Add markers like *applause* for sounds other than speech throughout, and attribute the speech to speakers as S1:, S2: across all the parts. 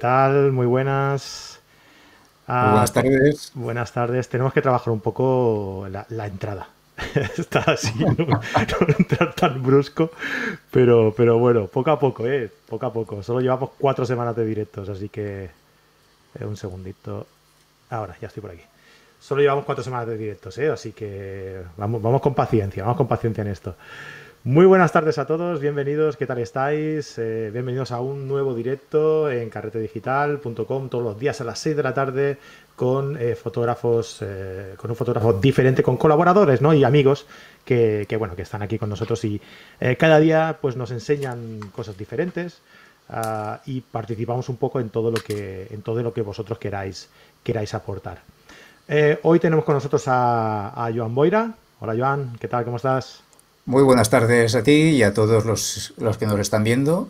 S1: tal? Muy buenas. buenas ah, tardes. Buenas tardes. Tenemos que trabajar un poco la, entrada. *laughs* Está así, no, entrar tan brusco, pero, pero bueno, poco a poco, ¿eh? Poco a poco. Solo llevamos cuatro semanas de directos, así que eh, un segundito. Ahora, ya estoy por aquí. Solo llevamos cuatro semanas de directos, eh, Así que vamos, vamos con paciencia, vamos con paciencia en esto. Muy buenas tardes a todos, bienvenidos, ¿qué tal estáis? Eh, bienvenidos a un nuevo directo en carretedigital.com todos los días a las 6 de la tarde con eh, fotógrafos, eh, con un fotógrafo diferente, con colaboradores ¿no? y amigos que, bueno, que están aquí con nosotros y cada día pues, nos enseñan cosas diferentes ah, y participamos un poco en todo lo que, en todo lo que vosotros queráis, queráis aportar. hoy tenemos con nosotros a, a Joan Boira. Hola Joan, ¿qué tal? ¿Cómo estás?
S2: Muy buenas tardes a ti y a todos los, los que nos están viendo.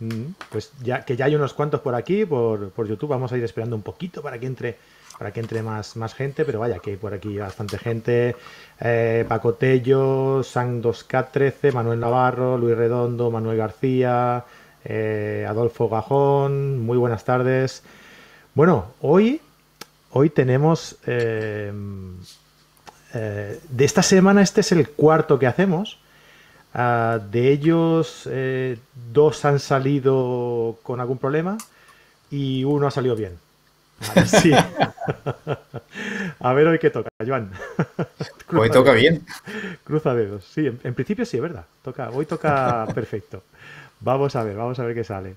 S1: Mm, pues ya que ya hay unos cuantos por aquí, por, por, YouTube, vamos a ir esperando un poquito para que entre para que entre más, más gente, pero vaya que hay por aquí bastante gente. Eh, Pacotello, San 2K13, Manuel Navarro, Luis Redondo, Manuel García, eh, Adolfo Gajón, muy buenas tardes. Bueno, hoy, hoy tenemos eh, eh, de esta semana este es el cuarto que hacemos. Ah, de ellos, eh, dos han salido con algún problema y uno ha salido bien. *laughs* A ver hoy qué toca, Joan. *laughs* hoy toca bien. Cruza dedos. Sí, en, principio sí, es verdad. Toca, hoy toca *laughs* perfecto. Vamos a ver, vamos a ver qué sale.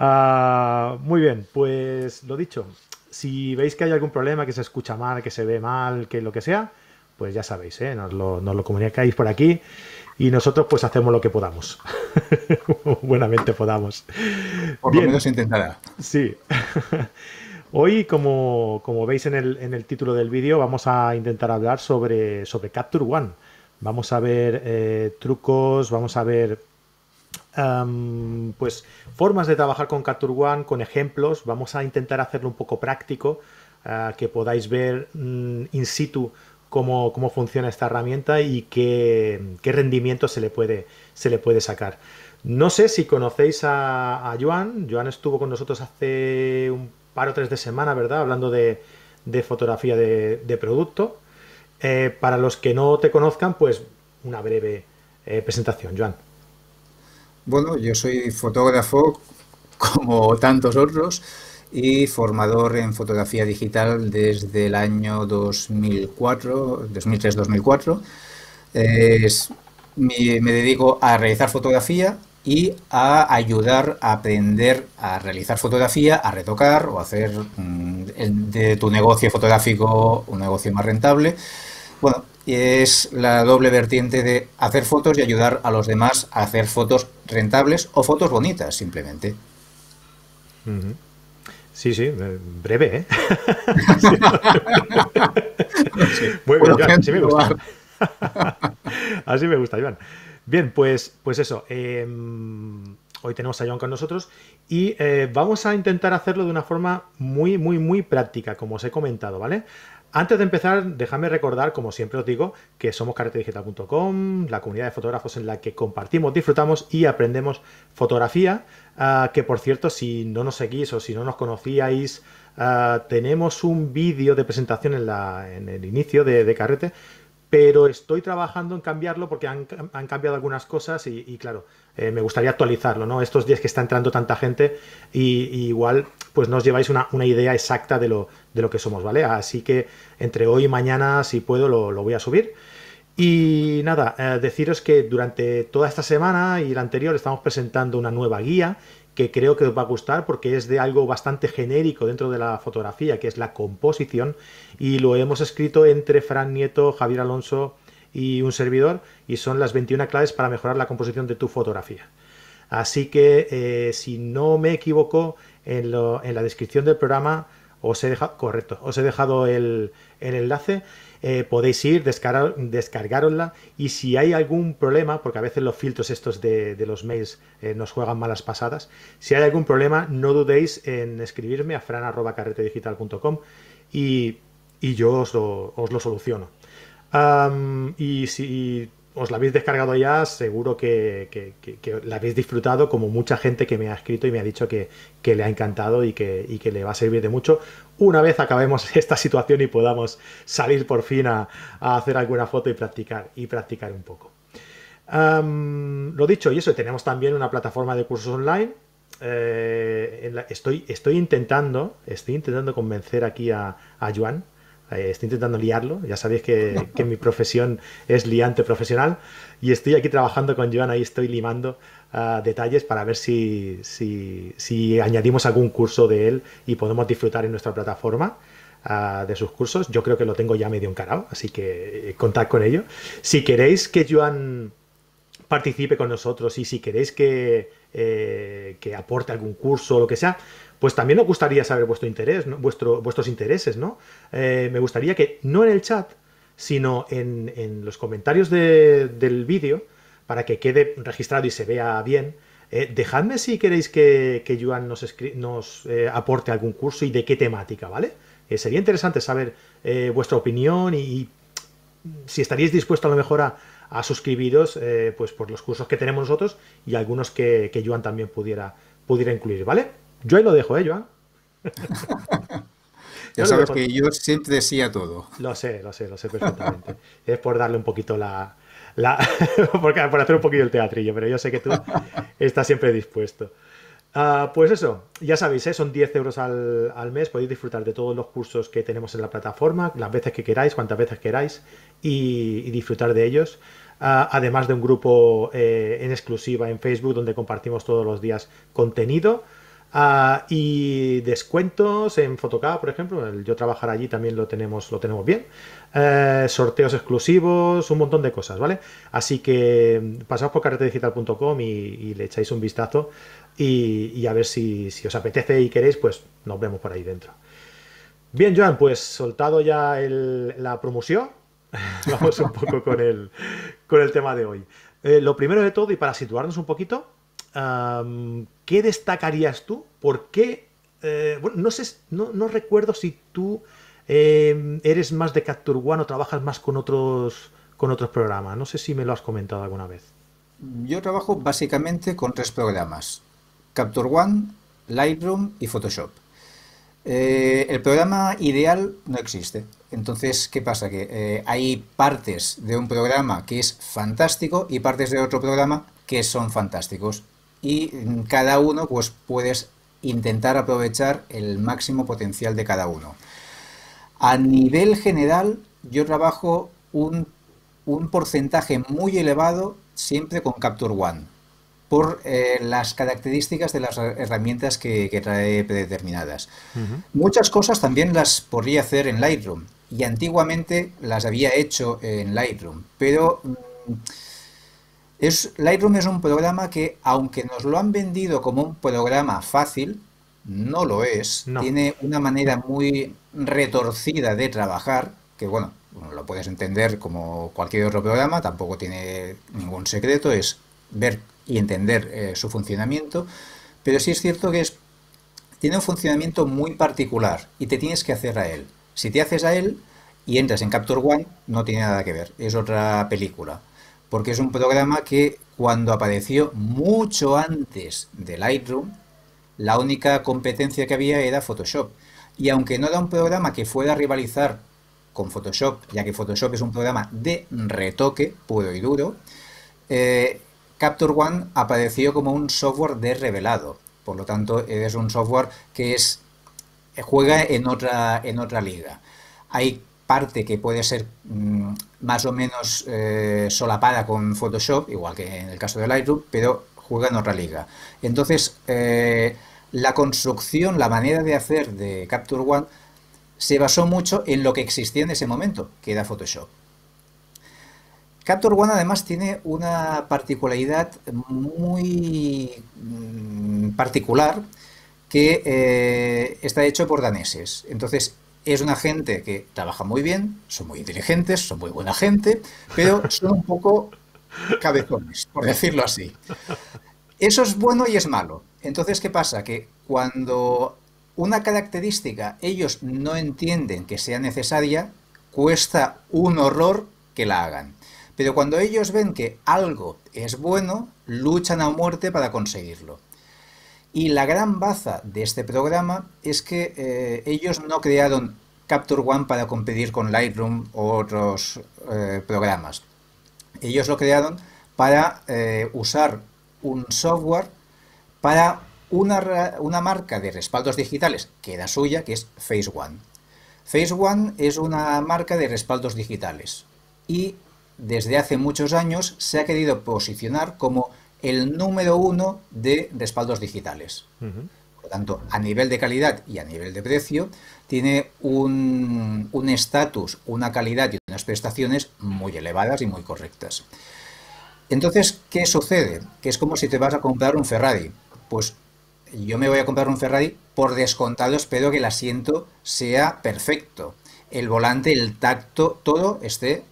S1: Ah, muy bien, pues lo dicho. Si veis que hay algún problema, que se escucha mal, que se ve mal, que lo que sea, pues ya sabéis, ¿eh? nos, lo, nos comunicáis por aquí y nosotros pues hacemos lo que podamos. *laughs* Buenamente podamos. Por Bien. lo menos intentará. Sí. *laughs* Hoy, como, veis en el, título del vídeo, vamos a intentar hablar sobre, sobre Capture One. Vamos a ver eh, trucos, vamos a ver pues formas de trabajar con Capture One, con ejemplos. Vamos a intentar hacerlo un poco práctico, ah, que podáis ver mm, in situ cómo, funciona esta herramienta y qué, rendimiento se le, puede, se le puede sacar. No sé si conocéis a, Joan. Joan estuvo con nosotros hace un par o tres de semana, ¿verdad? Hablando de, fotografía de, producto. Eh, para los que no te conozcan, pues una breve eh, presentación, Joan.
S2: Bueno, yo soy fotógrafo como tantos otros y formador en fotografía digital desde el año 2004, 2003-2004. me, dedico a realizar fotografía y a ayudar a aprender a realizar fotografía, a retocar o hacer mm, de tu negocio fotográfico un negocio más rentable. Bueno, es la doble vertiente de hacer fotos y ayudar a los demás a hacer fotos rentables o fotos bonitas simplemente.
S1: Sí, sí, eh, breve, ¿eh? *laughs* Muy bien, así me gusta. *laughs* así me gusta, Iván. Bien, pues, pues eso. Em, hoy tenemos a Joan con nosotros y eh, vamos a intentar hacerlo de una forma muy, muy, muy práctica, como os he comentado, ¿vale? Antes de empezar, déjame recordar, como siempre os digo, que somos carretedigital.com, la comunidad de fotógrafos en la que compartimos, disfrutamos y aprendemos fotografía. Ah, que por cierto, si no nos seguís o si no nos conocíais, ah, tenemos un vídeo de presentación en, el inicio de Carrete pero estoy trabajando en cambiarlo porque han, cambiado algunas cosas y, claro, eh, me gustaría actualizarlo, ¿no? Estos días que está entrando tanta gente y, igual pues no os lleváis una, idea exacta de lo, de lo, que somos, ¿vale? Así que entre hoy y mañana, si puedo, lo, voy a subir. Y nada, eh, deciros que durante toda esta semana y la anterior estamos presentando una nueva guía que creo que os va a gustar porque es de algo bastante genérico dentro de la fotografía, que es la composición, y lo hemos escrito entre Fran Nieto, Javier Alonso y un servidor, y son las 21 claves para mejorar la composición de tu fotografía. Así que, eh, si no me equivoco, en, la descripción del programa os he dejado, correcto, os he dejado el enlace. Eh, podéis ir, descargar, descargarosla y si hay algún problema, porque a veces los filtros estos de, los mails eh, nos juegan malas pasadas, si hay algún problema no dudéis en escribirme a fran.carretedigital.com y, y yo os lo, soluciono. y si os la habéis descargado ya, seguro que, la habéis disfrutado, como mucha gente que me ha escrito y me ha dicho que, le ha encantado y que, le va a servir de mucho. Una vez acabemos *laughs* esta situación y podamos salir por fin a, hacer alguna foto y practicar, y practicar un poco. lo dicho, y eso, tenemos también una plataforma de cursos online. Eh, estoy, intentando, estoy intentando convencer aquí a, a Joan, eh, estoy intentando liarlo. Ya sabéis que, mi profesión es liante profesional y estoy aquí trabajando con Joan, ahí estoy limando ah, detalles para ver si, añadimos algún curso de él y podemos disfrutar en nuestra plataforma ah, de sus cursos. Yo creo que lo tengo ya medio encarado, así que eh, contad con ello. Si queréis que Joan participe con nosotros y si queréis que, eh, que aporte algún curso o lo que sea, pues también nos gustaría saber vuestro interés, vuestros intereses, ¿no? Eh, me gustaría que, no en el chat, sino en, los comentarios del vídeo, para que quede registrado y se vea bien, eh, dejadme si queréis que, que Joan nos, nos eh, aporte algún curso y de qué temática, ¿vale? sería interesante saber vuestra opinión y, si estaríais dispuesto a lo mejor a, suscribiros pues por los cursos que tenemos nosotros y algunos que, que también pudiera, pudiera incluir, ¿vale? Yo ahí lo dejo, ¿eh, Joan? *laughs* ya sabes que yo siempre decía todo. Lo sé, lo sé, lo sé perfectamente. *laughs* es por darle un poquito la... la *laughs* por, hacer un poquito el teatrillo, pero yo sé que tú estás siempre dispuesto. Ah, pues eso, ya sabéis, ¿eh? son 10 euros al, al, mes, podéis disfrutar de todos los cursos que tenemos en la plataforma, las veces que queráis, cuantas veces queráis, y, disfrutar de ellos. Ah, además de un grupo eh, en exclusiva en Facebook donde compartimos todos los días contenido Ah, y descuentos en Photocab, por ejemplo, yo trabajar allí también lo tenemos, lo tenemos bien. Eh, sorteos exclusivos, un montón de cosas, ¿vale? Así que mm, pasaos por carretedigital.com y, y, le echáis un vistazo y, a ver si, os apetece y queréis, pues nos vemos por ahí dentro. Bien, Joan, pues soltado ya la promoción, *laughs* vamos un poco con el, con el tema de hoy. Eh, lo primero de todo, y para situarnos un poquito, ¿qué destacarías tú? ¿Por qué? Eh, no, sé, no, recuerdo si tú em, eres más de Capture One o trabajas más con otros, con otros programas. No sé si me lo has comentado alguna vez.
S2: Yo trabajo básicamente con tres programas. Capture One, Lightroom y Photoshop. Eh, el programa ideal no existe. Entonces, ¿qué pasa? Que eh, hay partes de un programa que es fantástico y partes de otro programa que son fantásticos y cada uno pues puedes intentar aprovechar el máximo potencial de cada uno. A nivel general yo trabajo un, porcentaje muy elevado siempre con Capture One por eh, las características de las herramientas que, trae predeterminadas. Muchas cosas también las podría hacer en Lightroom y antiguamente las había hecho en Lightroom, pero... Mm, es, Lightroom es un programa que, aunque nos lo han vendido como un programa fácil, no lo es. Tiene una manera muy retorcida de trabajar, que bueno, lo puedes entender como cualquier otro programa, tampoco tiene ningún secreto, es ver y entender eh, su funcionamiento, pero sí es cierto que es, tiene un funcionamiento muy particular y te tienes que hacer a él. Si te haces a él y entras en Capture One, no tiene nada que ver, es otra película porque es un programa que cuando apareció mucho antes de Lightroom, la única competencia que había era Photoshop. Y aunque no era un programa que fuera a rivalizar con Photoshop, ya que Photoshop es un programa de retoque puro y duro, eh, Capture One apareció como un software de revelado. Por lo tanto, es un software que es juega en otra, en otra liga. Hay parte que puede ser mm, más o menos eh, solapada con Photoshop, igual que en el caso de Lightroom, pero juega en otra liga. Entonces, eh, la construcción, la manera de hacer de Capture One se basó mucho en lo que existía en ese momento, que era Photoshop. Capture One además tiene una particularidad muy mm, particular que eh, está hecho por daneses. Entonces, es una gente que trabaja muy bien, son muy inteligentes, son muy buena gente, pero son un poco cabezones, por decirlo así. Eso es bueno y es malo. Entonces, ¿qué pasa? Que cuando una característica ellos no entienden que sea necesaria, cuesta un horror que la hagan. Pero cuando ellos ven que algo es bueno, luchan a muerte para conseguirlo. Y la gran baza de este programa es que eh, ellos no crearon Capture One para competir con Lightroom u otros eh, programas. Ellos lo crearon para eh, usar un software para una, una, marca de respaldos digitales que era suya, que es Phase One. Phase One es una marca de respaldos digitales y desde hace muchos años se ha querido posicionar como el número uno de respaldos digitales. Por lo tanto, a nivel de calidad y a nivel de precio, tiene un estatus, una calidad y unas prestaciones muy elevadas y muy correctas. Entonces, ¿qué sucede? Que es como si te vas a comprar un Ferrari. Pues yo me voy a comprar un Ferrari por descontado, espero que el asiento sea perfecto, el volante, el tacto, todo esté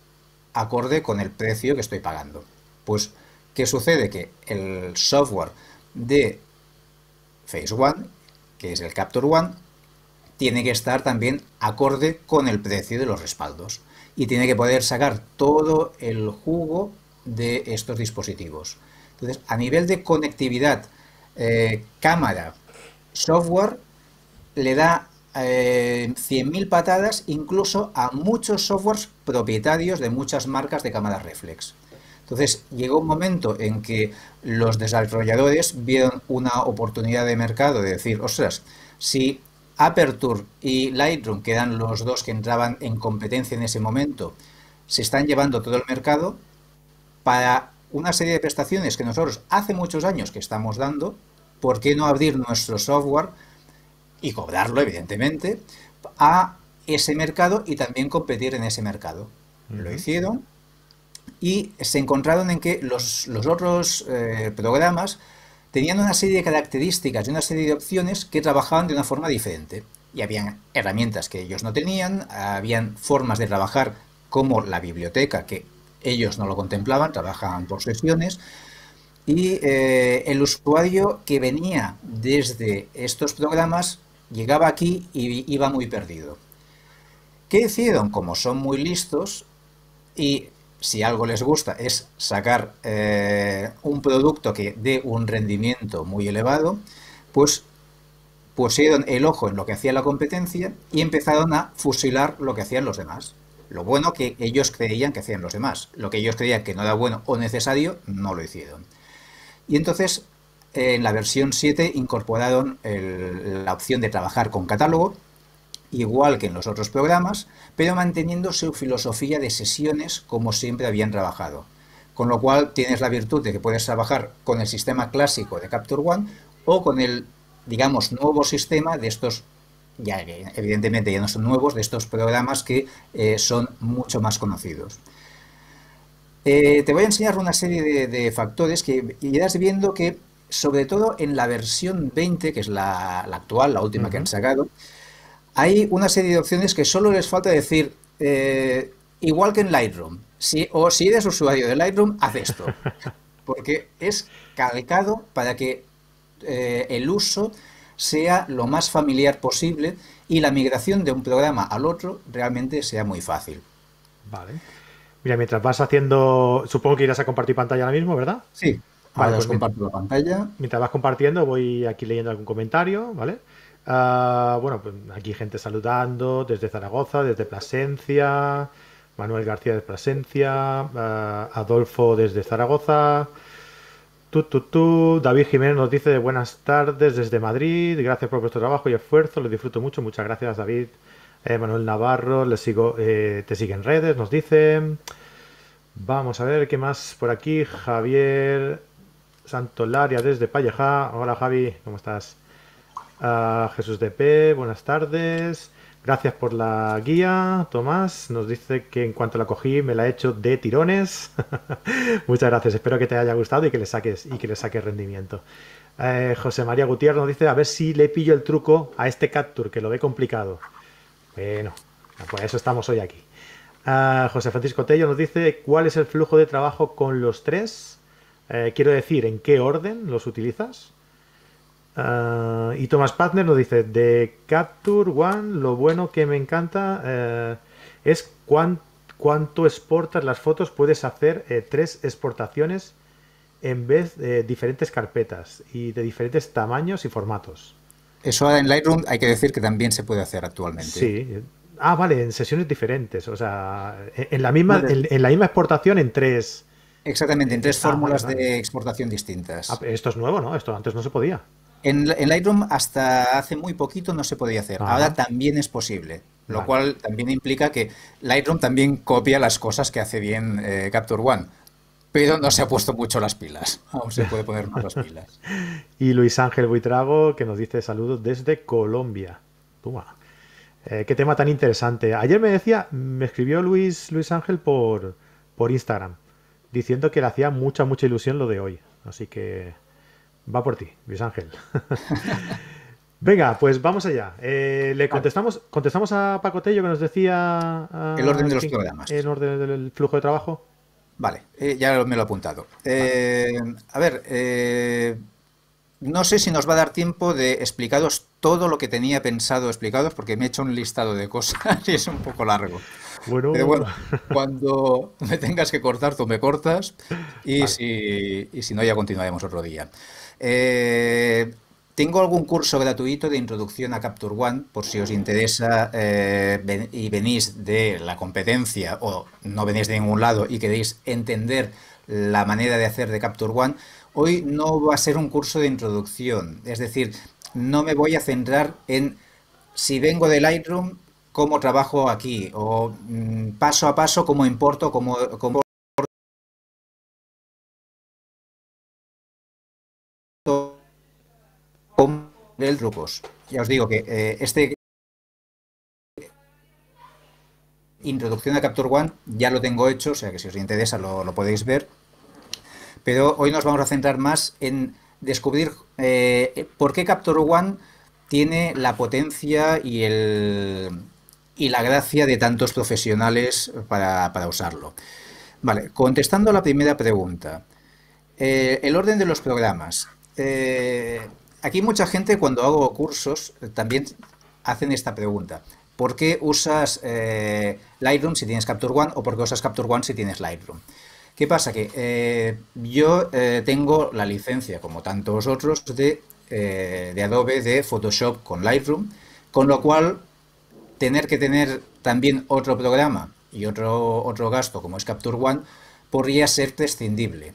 S2: acorde con el precio que estoy pagando. Pues ¿Qué sucede? Que el software de Phase One, que es el Capture One, tiene que estar también acorde con el precio de los respaldos y tiene que poder sacar todo el jugo de estos dispositivos. Entonces, a nivel de conectividad, eh, cámara, software, le da 100.000 eh, patadas incluso a muchos softwares propietarios de muchas marcas de cámaras reflex. Entonces llegó un momento en que los desarrolladores vieron una oportunidad de mercado de decir, ostras, si Aperture y Lightroom, que eran los dos que entraban en competencia en ese momento, se están llevando todo el mercado para una serie de prestaciones que nosotros hace muchos años que estamos dando, ¿por qué no abrir nuestro software y cobrarlo, evidentemente, a ese mercado y también competir en ese mercado? Lo hicieron, y se encontraron en que los, los otros eh, programas tenían una serie de características y una serie de opciones que trabajaban de una forma diferente. Y habían herramientas que ellos no tenían, habían formas de trabajar como la biblioteca, que ellos no lo contemplaban, trabajaban por sesiones, y eh, el usuario que venía desde estos programas llegaba aquí y iba muy perdido. ¿Qué hicieron? Como son muy listos y si algo les gusta, es sacar eh, un producto que dé un rendimiento muy elevado, pues pusieron el ojo en lo que hacía la competencia y empezaron a fusilar lo que hacían los demás. Lo bueno que ellos creían que hacían los demás, lo que ellos creían que no era bueno o necesario, no lo hicieron. Y entonces, en la versión 7 incorporaron la opción de trabajar con catálogo, igual que en los otros programas, pero manteniendo su filosofía de sesiones como siempre habían trabajado. Con lo cual tienes la virtud de que puedes trabajar con el sistema clásico de Capture One o con el, digamos, nuevo sistema de estos, ya evidentemente ya no son nuevos, de estos programas que eh, son mucho más conocidos. Eh, te voy a enseñar una serie de, factores que irás viendo que, sobre todo en la versión 20, que es la, actual, la última que han sacado, hay una serie de opciones que solo les falta decir, eh, igual que en Lightroom, si, o si eres usuario de Lightroom, haz esto. *laughs* Porque es calcado para que eh, el uso sea lo más familiar posible y la migración de un programa al otro realmente sea muy fácil. Vale.
S1: Mira, mientras vas haciendo, supongo que irás a compartir pantalla ahora mismo, ¿verdad? Sí. Vale, pues comparto
S2: la pantalla.
S1: Mientras vas compartiendo, voy aquí leyendo algún comentario, ¿vale? Ah, bueno, pues aquí gente saludando desde Zaragoza, desde Plasencia, Manuel García de Plasencia, ah, Adolfo desde Zaragoza, tú, David Jiménez nos dice buenas tardes desde Madrid, gracias por vuestro trabajo y esfuerzo, lo disfruto mucho, muchas gracias David. Eh, Manuel Navarro, le sigo, eh, te sigue en redes, nos dice. Vamos a ver qué más por aquí. Javier Santolaria desde Palleja. Hola Javi, ¿cómo estás? A Jesús P, buenas tardes. Gracias por la guía, Tomás. Nos dice que en cuanto la cogí me la he hecho de tirones. *laughs* Muchas gracias. Espero que te haya gustado y que le saques y que le saques rendimiento. Eh, José María Gutiérrez nos dice a ver si le pillo el truco a este capture que lo ve complicado. Bueno, pues eso estamos hoy aquí. Ah, José Francisco Tello nos dice cuál es el flujo de trabajo con los tres. Eh, quiero decir, ¿en qué orden los utilizas? Ah, y Thomas Partner nos dice, de Capture One lo bueno que me encanta eh, es cuánto exportas las fotos, puedes hacer eh, tres exportaciones en vez de diferentes carpetas y de diferentes tamaños y formatos.
S2: Eso en Lightroom hay que decir que también se puede hacer actualmente. Sí.
S1: Ah, vale, en sesiones diferentes. O sea, en la misma, en, la misma exportación en tres. Exactamente,
S2: en tres ah, fórmulas de exportación distintas. Ah, esto es nuevo, ¿no? Esto antes no se podía. En, Lightroom hasta hace muy poquito no se podía hacer. Ahora también es posible. Lo cual también implica que Lightroom también copia las cosas que hace bien eh, Capture One. Pero no se ha puesto mucho las pilas. *laughs*
S1: Aún se puede poner más las pilas. *laughs* y Luis Ángel Buitrago, que nos dice saludos desde Colombia. Toma. Eh, qué tema tan interesante. Ayer me decía, me escribió Luis, Luis Ángel por, por Instagram, diciendo que le hacía mucha, mucha ilusión lo de hoy. Así que Va por ti, Luis Ángel. *laughs* Venga, pues vamos allá. Eh, le contestamos, contestamos a Pacotello que nos decía ah, el orden de los programas. El orden del flujo de trabajo. Vale,
S2: eh, ya me lo he apuntado. Eh, a ver, no sé si nos va a dar tiempo de explicaros todo lo que tenía pensado explicados, porque me he hecho un listado de cosas *laughs* y es un poco largo. Pero bueno, cuando me tengas que cortar, tú me cortas y, si, y si no, ya continuaremos otro día. Eh, tengo algún curso gratuito de introducción a Capture One, por si os interesa eh, y venís de la competencia o no venís de ningún lado y queréis entender la manera de hacer de Capture One. Hoy no va a ser un curso de introducción, es decir, no me voy a centrar en si vengo de Lightroom, cómo trabajo aquí, o mm, paso a paso, cómo
S1: importo, cómo el trucos. Ya os digo que
S2: esta eh, este introducción a Capture One ya lo tengo hecho, o sea que si os interesa lo, podéis ver. Pero hoy nos vamos a centrar más en descubrir eh, por qué Capture One tiene la potencia y, y la gracia de tantos profesionales para, usarlo. Vale, contestando a la primera pregunta, eh, el orden de los programas. Aquí mucha gente cuando hago cursos eh, también hacen esta pregunta. ¿Por qué usas eh, Lightroom si tienes Capture One o por qué usas Capture One si tienes Lightroom? ¿Qué pasa? Que eh, yo tengo la licencia, como tantos otros, de, de Adobe de Photoshop con Lightroom, con lo cual tener que tener también otro programa y otro, otro gasto como es Capture One podría ser prescindible.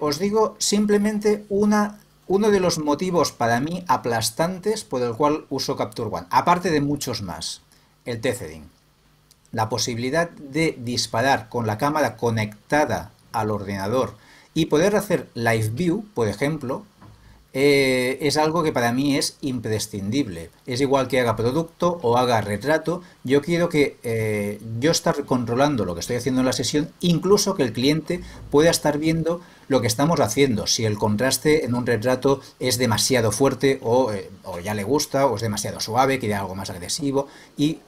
S2: os digo simplemente una uno de los motivos para mí aplastantes por el cual uso Capture One, aparte de muchos más, el Tethering. La posibilidad de disparar con la cámara conectada al ordenador y poder hacer live view, por ejemplo, eh, es algo que para mí es imprescindible. Es igual que haga producto o haga retrato, yo quiero que eh, yo estar controlando lo que estoy haciendo en la sesión, incluso que el cliente pueda estar viendo lo que estamos haciendo. Si el contraste en un retrato es demasiado fuerte o, eh, ya le gusta o es demasiado suave, quiere algo más agresivo y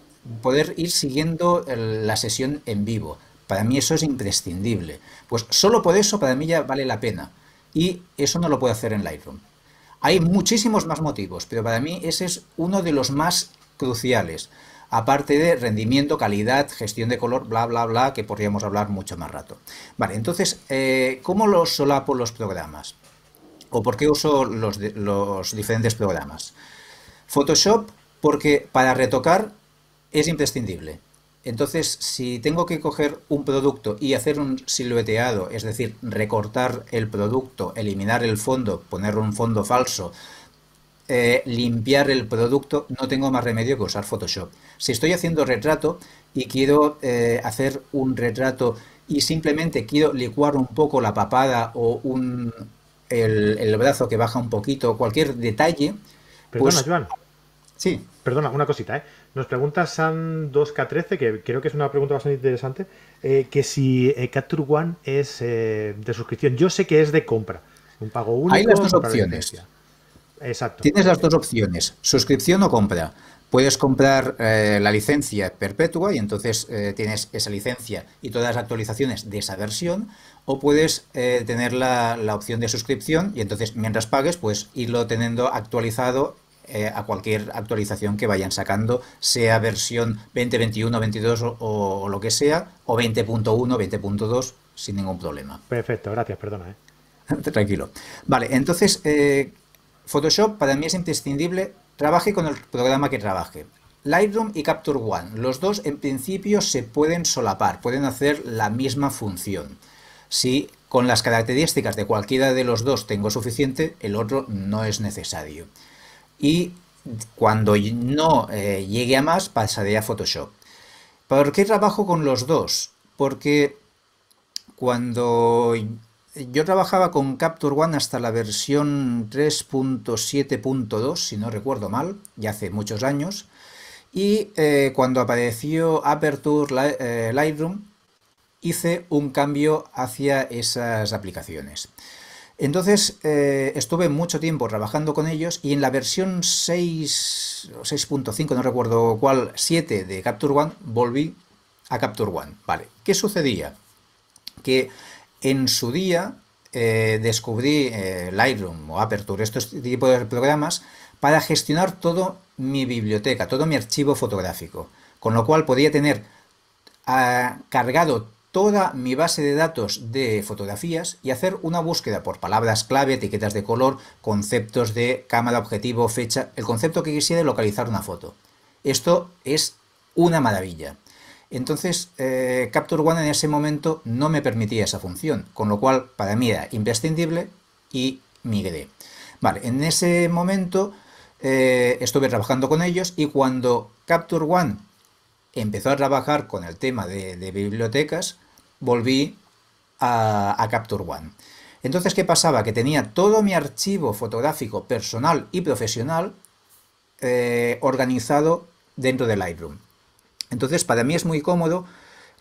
S2: poder ir siguiendo la sesión en vivo. Para mí eso es imprescindible. Pues solo por eso para mí ya vale la pena. Y eso no lo puedo hacer en Lightroom. Hay muchísimos más motivos, pero para mí ese es uno de los más cruciales. Aparte de rendimiento, calidad, gestión de color, bla, bla, bla, que podríamos hablar mucho más rato. Vale, entonces, eh, ¿cómo los solapo los programas? ¿O por qué uso los, los diferentes programas? Photoshop, porque para retocar es imprescindible. Entonces, si tengo que coger un producto y hacer un silueteado, es decir, recortar el producto, eliminar el fondo, poner un fondo falso, eh, limpiar el producto, no tengo más remedio que usar Photoshop. Si estoy haciendo retrato y quiero eh, hacer un retrato y simplemente quiero licuar un poco la papada o un, el, brazo que baja un poquito, cualquier detalle... pues,
S1: Sí. Perdona, una cosita, ¿eh? Nos pregunta San2K13, que creo que es una pregunta bastante interesante, eh, que si eh, Capture One es eh, de suscripción. Yo sé que es de compra. Un pago único. Hay las dos opciones. Exacto.
S2: Tienes las dos opciones, suscripción o compra. Puedes comprar la licencia perpetua y entonces tienes esa licencia y todas las actualizaciones de esa versión, o puedes tener la, la opción de suscripción y entonces mientras pagues, pues irlo teniendo actualizado eh, a cualquier actualización que vayan sacando, sea versión 2021, 22 o, lo que sea, o 20.1, 20.2, sin ningún problema.
S1: Perfecto, gracias, perdona.
S2: Eh. *laughs* Tranquilo. Vale, entonces eh, Photoshop para mí es imprescindible. Trabaje con el programa que trabaje. Lightroom y Capture One. Los dos en principio se pueden solapar, pueden hacer la misma función. Si con las características de cualquiera de los dos tengo suficiente, el otro no es necesario y cuando no eh, llegue a más pasaré a Photoshop. ¿Por qué trabajo con los dos? Porque cuando yo trabajaba con Capture One hasta la versión 3.7.2, si no recuerdo mal, ya hace muchos años, y eh, cuando apareció Aperture eh, Lightroom, hice un cambio hacia esas aplicaciones. Entonces eh, estuve mucho tiempo trabajando con ellos y en la versión 6 o 6.5, no recuerdo cuál, 7 de Capture One, volví a Capture One. Vale, ¿qué sucedía? Que en su día eh, descubrí eh, Lightroom o Aperture, estos tipos de programas, para gestionar toda mi biblioteca, todo mi archivo fotográfico. Con lo cual podía tener ah, cargado toda mi base de datos de fotografías y hacer una búsqueda por palabras clave, etiquetas de color, conceptos de cámara, objetivo, fecha, el concepto que quisiera localizar una foto. Esto es una maravilla. Entonces, eh, Capture One en ese momento no me permitía esa función, con lo cual para mí era imprescindible y migré. Vale, en ese momento eh, estuve trabajando con ellos y cuando Capture One empezó a trabajar con el tema de bibliotecas, volví a, Capture One. Entonces, ¿qué pasaba? Que tenía todo mi archivo fotográfico personal y profesional eh, organizado dentro de Lightroom. Entonces, para mí es muy cómodo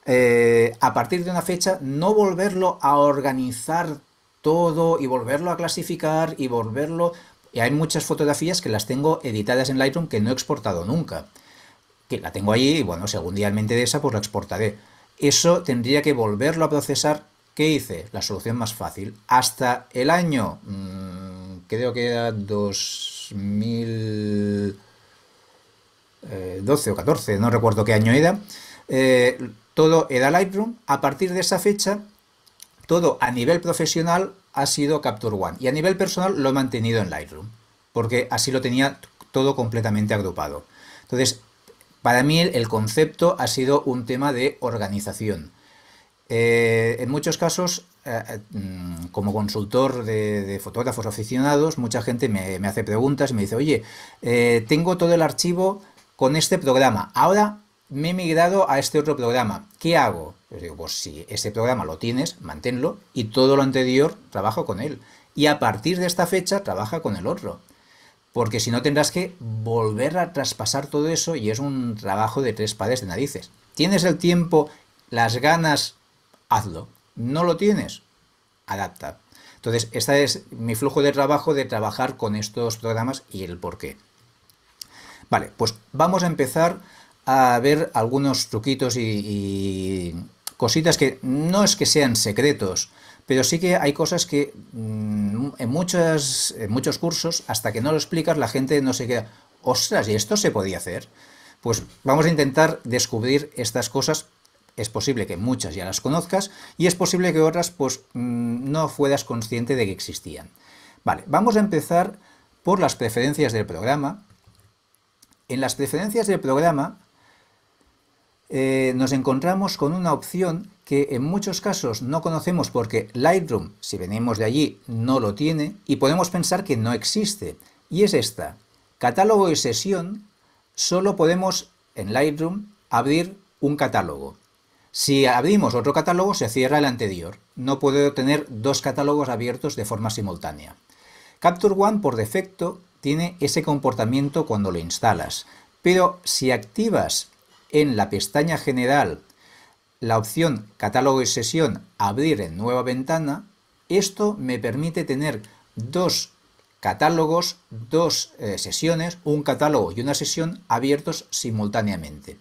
S2: eh, a partir de una fecha no volverlo a organizar todo y volverlo a clasificar y volverlo... Y hay muchas fotografías que las tengo editadas en Lightroom que no he exportado nunca. Que la tengo ahí y bueno, si algún día me interesa, pues la exportaré eso tendría que volverlo a procesar. ¿Qué hice? La solución más fácil. Hasta el año, mm, creo que era 2012 eh, o 14, no recuerdo qué año era, eh, todo era Lightroom. A partir de esa fecha, todo a nivel profesional ha sido Capture One. Y a nivel personal lo he mantenido en Lightroom, porque así lo tenía todo completamente agrupado. Entonces, para mí el, concepto ha sido un tema de organización. Eh, en muchos casos, eh, mm, como consultor de, fotógrafos aficionados, mucha gente me, hace preguntas y me dice, oye, eh, tengo todo el archivo con este programa, ahora me he migrado a este otro programa, ¿qué hago? Pues digo, pues si este programa lo tienes, manténlo y todo lo anterior trabajo con él. Y a partir de esta fecha trabaja con el otro porque si no tendrás que volver a traspasar todo eso y es un trabajo de tres pares de narices. ¿Tienes el tiempo, las ganas? Hazlo. ¿No lo tienes? Adapta. Entonces, este es mi flujo de trabajo de trabajar con estos programas y el por qué. Vale, pues vamos a empezar a ver algunos truquitos y, cositas que no es que sean secretos, pero sí que hay cosas que mm, en, muchos cursos, hasta que no lo explicas, la gente no se queda, ostras, ¿y esto se podía hacer? Pues vamos a intentar descubrir estas cosas. Es posible que muchas ya las conozcas y es posible que otras pues mm, no fueras consciente de que existían. Vale, vamos a empezar por las preferencias del programa. En las preferencias del programa eh, nos encontramos con una opción que en muchos casos no conocemos porque Lightroom, si venimos de allí, no lo tiene y podemos pensar que no existe. Y es esta. Catálogo y sesión, solo podemos en Lightroom abrir un catálogo. Si abrimos otro catálogo se cierra el anterior. No puedo tener dos catálogos abiertos de forma simultánea. Capture One por defecto tiene ese comportamiento cuando lo instalas, pero si activas en la pestaña general la opción catálogo y sesión abrir en nueva ventana, esto me permite tener dos catálogos, dos eh, sesiones, un catálogo y una sesión abiertos simultáneamente.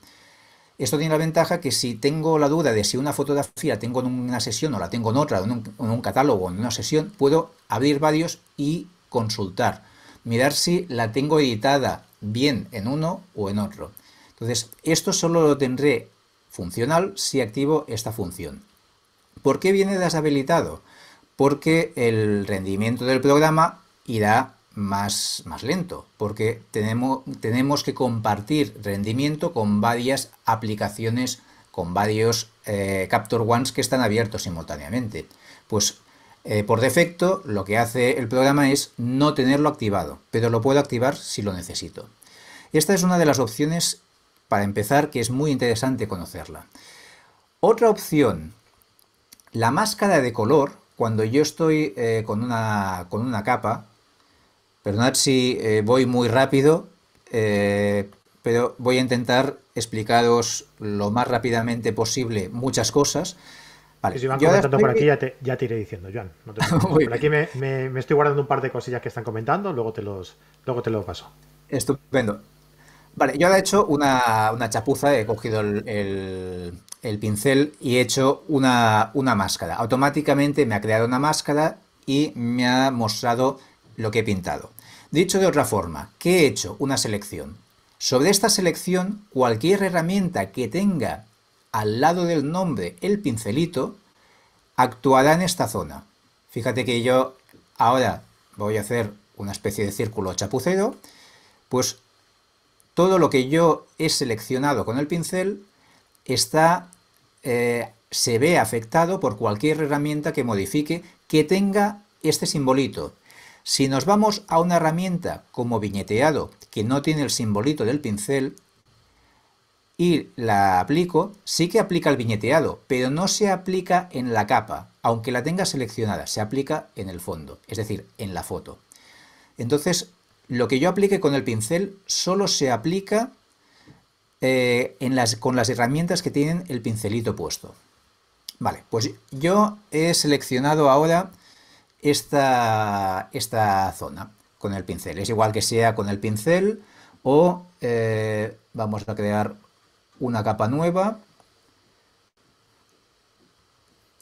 S2: Esto tiene la ventaja que si tengo la duda de si una fotografía tengo en una sesión o la tengo en otra, en un, en un catálogo o en una sesión, puedo abrir varios y consultar, mirar si la tengo editada bien en uno o en otro. Entonces, esto solo lo tendré funcional si activo esta función. ¿Por qué viene deshabilitado? Porque el rendimiento del programa irá más, más lento, porque tenemos, tenemos que compartir rendimiento con varias aplicaciones, con varios eh, Capture Ones que están abiertos simultáneamente. Pues eh, por defecto lo que hace el programa es no tenerlo activado, pero lo puedo activar si lo necesito. Esta es una de las opciones para empezar, que es muy interesante conocerla. Otra opción, la máscara de color, cuando yo estoy eh, con, una, con una capa, perdonad si eh, voy muy rápido, eh, pero voy a intentar explicaros lo más rápidamente posible muchas cosas. Vale. Si van comentando por aquí, ya
S1: te, ya te, iré diciendo, Joan. *laughs* por aquí me, me, estoy guardando un par de cosillas que están comentando, luego te los, luego te los paso.
S2: Estupendo. Vale, yo ahora he hecho una, chapuza, he cogido el, pincel y he hecho una, una máscara. Automáticamente me ha creado una máscara y me ha mostrado lo que he pintado. Dicho de otra forma, ¿qué he hecho? Una selección. Sobre esta selección, cualquier herramienta que tenga al lado del nombre el pincelito, actuará en esta zona. Fíjate que yo ahora voy a hacer una especie de círculo chapucero, pues todo lo que yo he seleccionado con el pincel está, eh, se ve afectado por cualquier herramienta que modifique que tenga este simbolito. Si nos vamos a una herramienta como viñeteado que no tiene el simbolito del pincel y la aplico, sí que aplica el viñeteado, pero no se aplica en la capa, aunque la tenga seleccionada, se aplica en el fondo, es decir, en la foto. Entonces lo que yo aplique con el pincel solo se aplica eh, con las herramientas que tienen el pincelito puesto. Vale, pues yo he seleccionado ahora esta, esta zona con el pincel. Es igual que sea con el pincel o eh, vamos a crear una capa nueva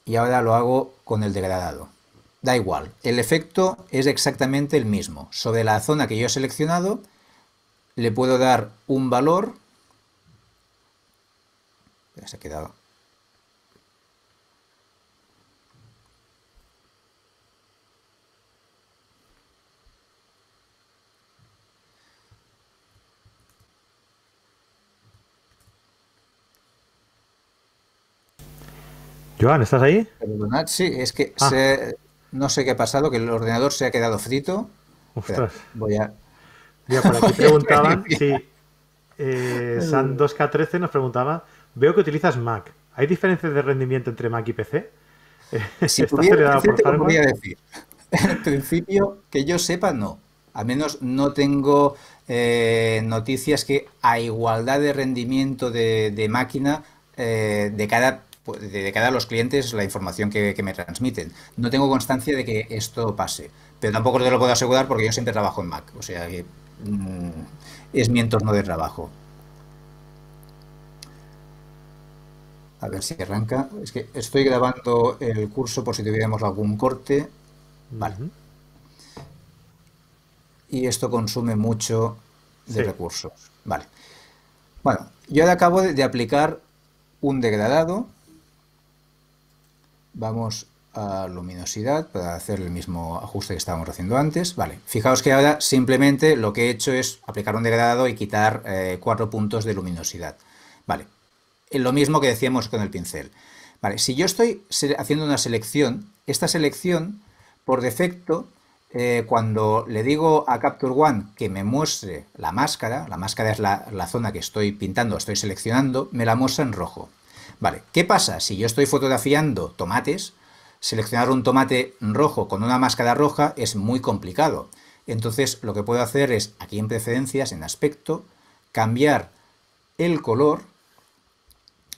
S2: y ahora lo hago con el degradado. Da igual, el efecto es exactamente el mismo. Sobre la zona que yo he seleccionado le puedo dar un valor. Se ha quedado.
S1: Joan, ¿estás ahí?
S2: sí, es que ah. se, no sé qué ha pasado, que
S1: el ordenador se ha quedado frito. Ostras. voy a. Ya por aquí *laughs* preguntaban si eh, San 2K13 nos preguntaba: Veo que utilizas Mac. ¿Hay diferencias de rendimiento entre Mac y PC? *laughs* Si pudiera decir, por *laughs*
S2: En principio, que yo sepa, no. Al menos no tengo eh, noticias que a igualdad de rendimiento de, máquina eh, de cada de cara a los clientes la información que, me transmiten. No tengo constancia de que esto pase, pero tampoco te lo puedo asegurar porque yo siempre trabajo en Mac, o sea que mm, es mi entorno de trabajo. A ver si arranca. Es que estoy grabando el curso por si tuviéramos algún corte. Vale. Y esto consume mucho de recursos. Vale. Bueno, yo ahora acabo de aplicar un degradado Vamos a luminosidad para hacer el mismo ajuste que estábamos haciendo antes. Vale, fijaos que ahora simplemente lo que he hecho es aplicar un degradado y quitar eh, cuatro puntos de luminosidad. Vale, eh, lo mismo que decíamos con el pincel. Vale, si yo estoy haciendo una selección, esta selección, por defecto, eh, cuando le digo a Capture One que me muestre la máscara, la máscara es la, la zona que estoy pintando, estoy seleccionando, me la muestra en rojo. Vale, ¿qué pasa? Si yo estoy fotografiando tomates, seleccionar un tomate rojo con una máscara roja es muy complicado. Entonces lo que puedo hacer es, aquí en preferencias, en aspecto, cambiar el color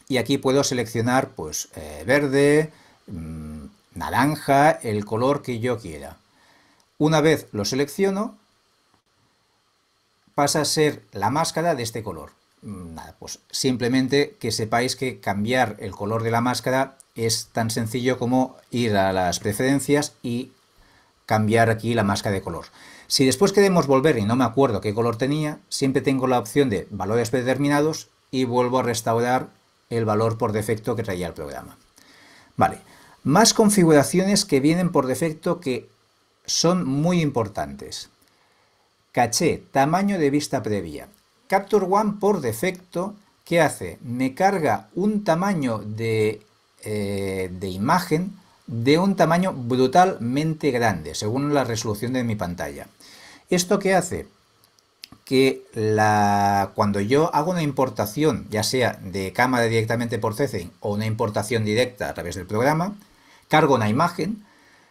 S2: y aquí puedo seleccionar pues eh, verde, mm, naranja, el color que yo quiera. Una vez lo selecciono, pasa a ser la máscara de este color. Nada, mm, pues simplemente que sepáis que cambiar el color de la máscara es tan sencillo como ir a las preferencias y cambiar aquí la máscara de color. Si después queremos volver y no me acuerdo qué color tenía, siempre tengo la opción de valores predeterminados y vuelvo a restaurar el valor por defecto que traía el programa. Vale, más configuraciones que vienen por defecto que son muy importantes. Caché, tamaño de vista previa. Capture One por defecto, ¿qué hace? Me carga un tamaño eh, de, imagen de un tamaño brutalmente grande, según la resolución de mi pantalla. ¿Esto qué hace? que cuando yo hago una importación, ya sea de cámara directamente por CC o una importación directa a través del programa, cargo una imagen,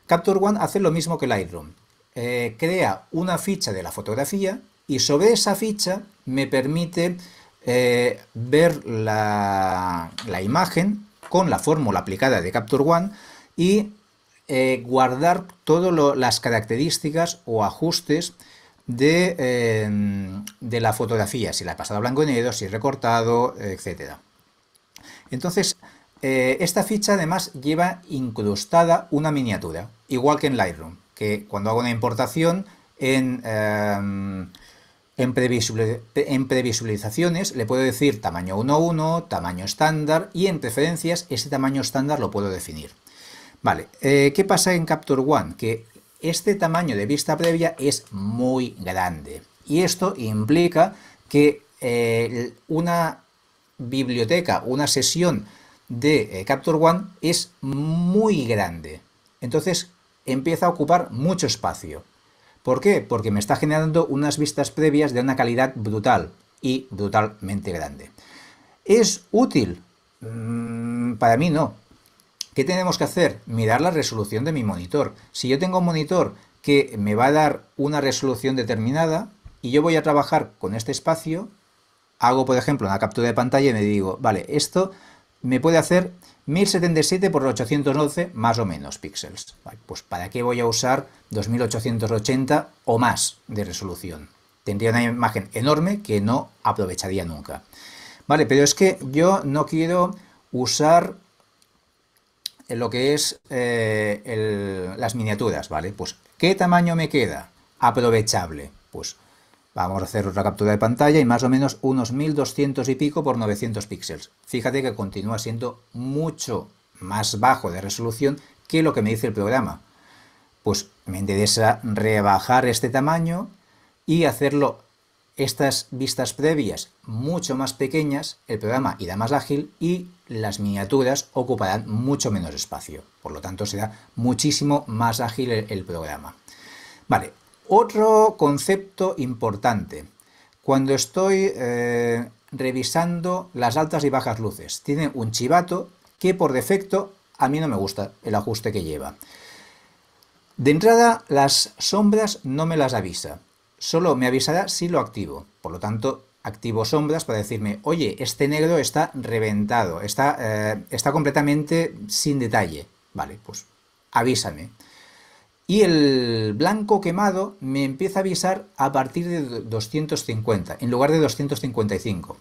S2: Capture One hace lo mismo que Lightroom. Eh, crea una ficha de la fotografía y sobre esa ficha me permite eh, ver la, imagen con la fórmula aplicada de Capture One y eh, guardar todas las características o ajustes de, em, de, la fotografía, si la he pasado a blanco y negro, si he recortado, etc. Entonces, eh, esta ficha además lleva incrustada una miniatura, igual que en Lightroom, que cuando hago una importación en em, en, previsualizaciones le puedo decir tamaño 1.1, tamaño estándar y en preferencias ese tamaño estándar lo puedo definir. Vale, eh, ¿qué pasa en Capture One? Que este tamaño de vista previa es muy grande y esto implica que eh, una biblioteca, una sesión de eh, Capture One es muy grande. Entonces empieza a ocupar mucho espacio. ¿Por qué? Porque me está generando unas vistas previas de una calidad brutal y brutalmente grande. ¿Es útil? Mm, para mí no. ¿Qué tenemos que hacer? Mirar la resolución de mi monitor. Si yo tengo un monitor que me va a dar una resolución determinada y yo voy a trabajar con este espacio, hago por ejemplo una captura de pantalla y me digo, vale, esto me puede hacer 1077 por 811 más o menos píxeles. pues ¿para qué voy a usar 2880 o más de resolución? Tendría una imagen enorme que no aprovecharía nunca. Vale, pero es que yo no quiero usar lo que es eh, las miniaturas, ¿vale? Pues ¿qué tamaño me queda aprovechable? Pues Vamos a hacer otra captura de pantalla y más o menos unos 1200 y pico por 900 píxeles. Fíjate que continúa siendo mucho más bajo de resolución que lo que me dice el programa. Pues me interesa rebajar este tamaño y hacerlo estas vistas previas mucho más pequeñas, el programa irá más ágil y las miniaturas ocuparán mucho menos espacio. Por lo tanto, será muchísimo más ágil el, programa. Vale, otro concepto importante, cuando estoy eh, revisando las altas y bajas luces, tiene un chivato que por defecto a mí no me gusta el ajuste que lleva. De entrada, las sombras no me las avisa, solo me avisará si lo activo. Por lo tanto, activo sombras para decirme, oye, este negro está reventado, está, eh, está completamente sin detalle. Vale, pues avísame. Y el blanco quemado me empieza a avisar a partir de 250, en lugar de 255.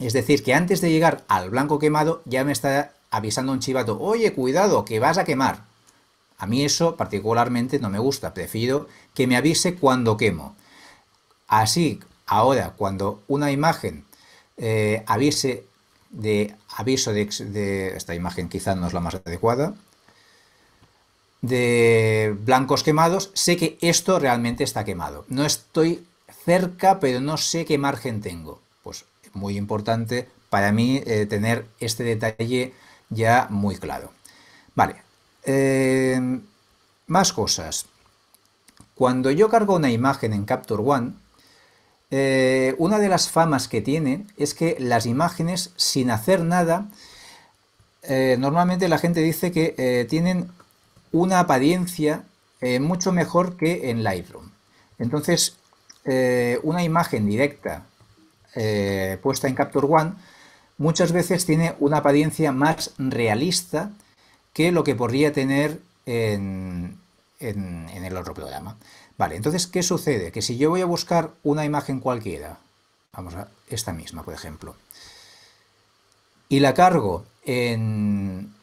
S2: Es decir, que antes de llegar al blanco quemado ya me está avisando un chivato, oye, cuidado, que vas a quemar. A mí eso particularmente no me gusta, prefiero que me avise cuando quemo. Así, ahora, cuando una imagen eh, avise de aviso de, de... Esta imagen quizás no es la más adecuada, de blancos quemados, sé que esto realmente está quemado. No estoy cerca, pero no sé qué margen tengo. Pues muy importante para mí eh, tener este detalle ya muy claro. Vale, eh, más cosas. Cuando yo cargo una imagen en Capture One, eh, una de las famas que tiene es que las imágenes sin hacer nada, normalmente la gente dice que tienen una apariencia eh, mucho mejor que en Lightroom. Entonces, eh, una imagen directa eh, puesta en Capture One muchas veces tiene una apariencia más realista que lo que podría tener en, en el otro programa. Vale, entonces, ¿qué sucede? Que si yo voy a buscar una imagen cualquiera, vamos a esta misma, por ejemplo, y la cargo en,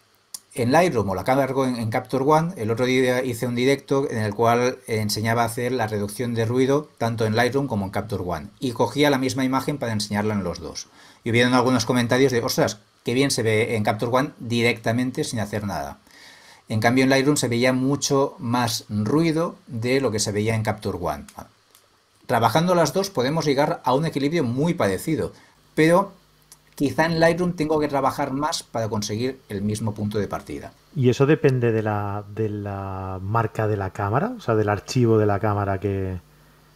S2: en Lightroom o la cargo en, Capture One. El otro día hice un directo en el cual enseñaba a hacer la reducción de ruido tanto en Lightroom como en Capture One. Y cogía la misma imagen para enseñarla en los dos. Y hubieron algunos comentarios de, ostras, qué bien se ve en Capture One directamente sin hacer nada. En cambio en Lightroom se veía mucho más ruido de lo que se veía en Capture One. Trabajando las dos podemos llegar a un equilibrio muy parecido, pero Quizá en Lightroom tengo que trabajar más para conseguir el
S1: mismo punto de partida. ¿Y eso depende de la, de la marca de la cámara? O sea, del archivo de la cámara que...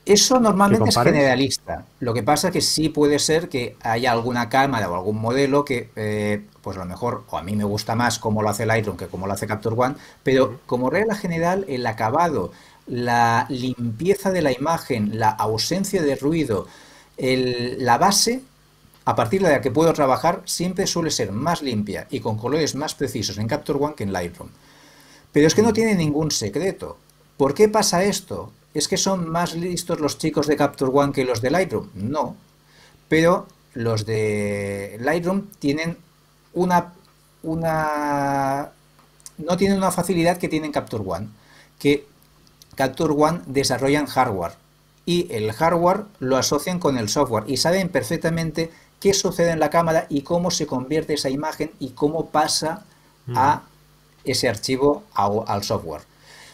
S2: Eso normalmente es generalista. Lo que pasa es que sí puede ser que haya alguna cámara o algún modelo que, eh, pues a lo mejor, o a mí me gusta más cómo lo hace Lightroom que cómo lo hace Capture One, pero como regla general, el acabado, la limpieza de la imagen, la ausencia de ruido, la base a partir de la que puedo trabajar siempre suele ser más limpia y con colores más precisos en Capture One que en Lightroom. Pero es que no mm. tiene ningún secreto. ¿Por qué pasa esto? ¿Es que son más listos los chicos de Capture One que los de Lightroom? No. Pero los de Lightroom tienen una, una no tienen una facilidad que tienen Capture One, que Capture One desarrollan hardware y el hardware lo asocian con el software y saben perfectamente qué sucede en la cámara y cómo se convierte esa imagen y cómo pasa mm. a ese archivo al software.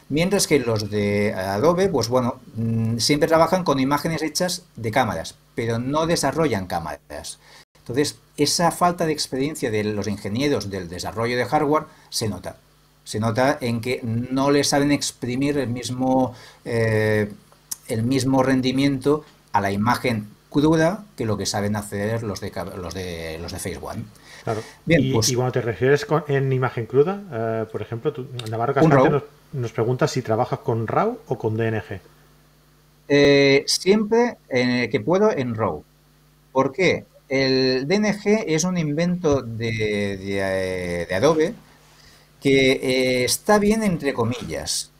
S2: Mientras que los de eh, Adobe, pues bueno, mm, siempre trabajan con imágenes hechas de cámaras, pero no desarrollan cámaras. Entonces, esa falta de experiencia de los ingenieros del desarrollo de hardware se nota. Se nota en que no le saben exprimir el mismo, eh, el mismo rendimiento a la imagen cruda que lo que saben hacer los de los de los de Phase One.
S1: Bien, pues y, cuando te refieres en imagen cruda, eh, por ejemplo, tú, Navarro nos, pregunta si trabajas con RAW o con DNG. Eh, siempre eh, que puedo en RAW.
S2: ¿Por qué? El DNG es un invento de, de, Adobe que está bien entre comillas.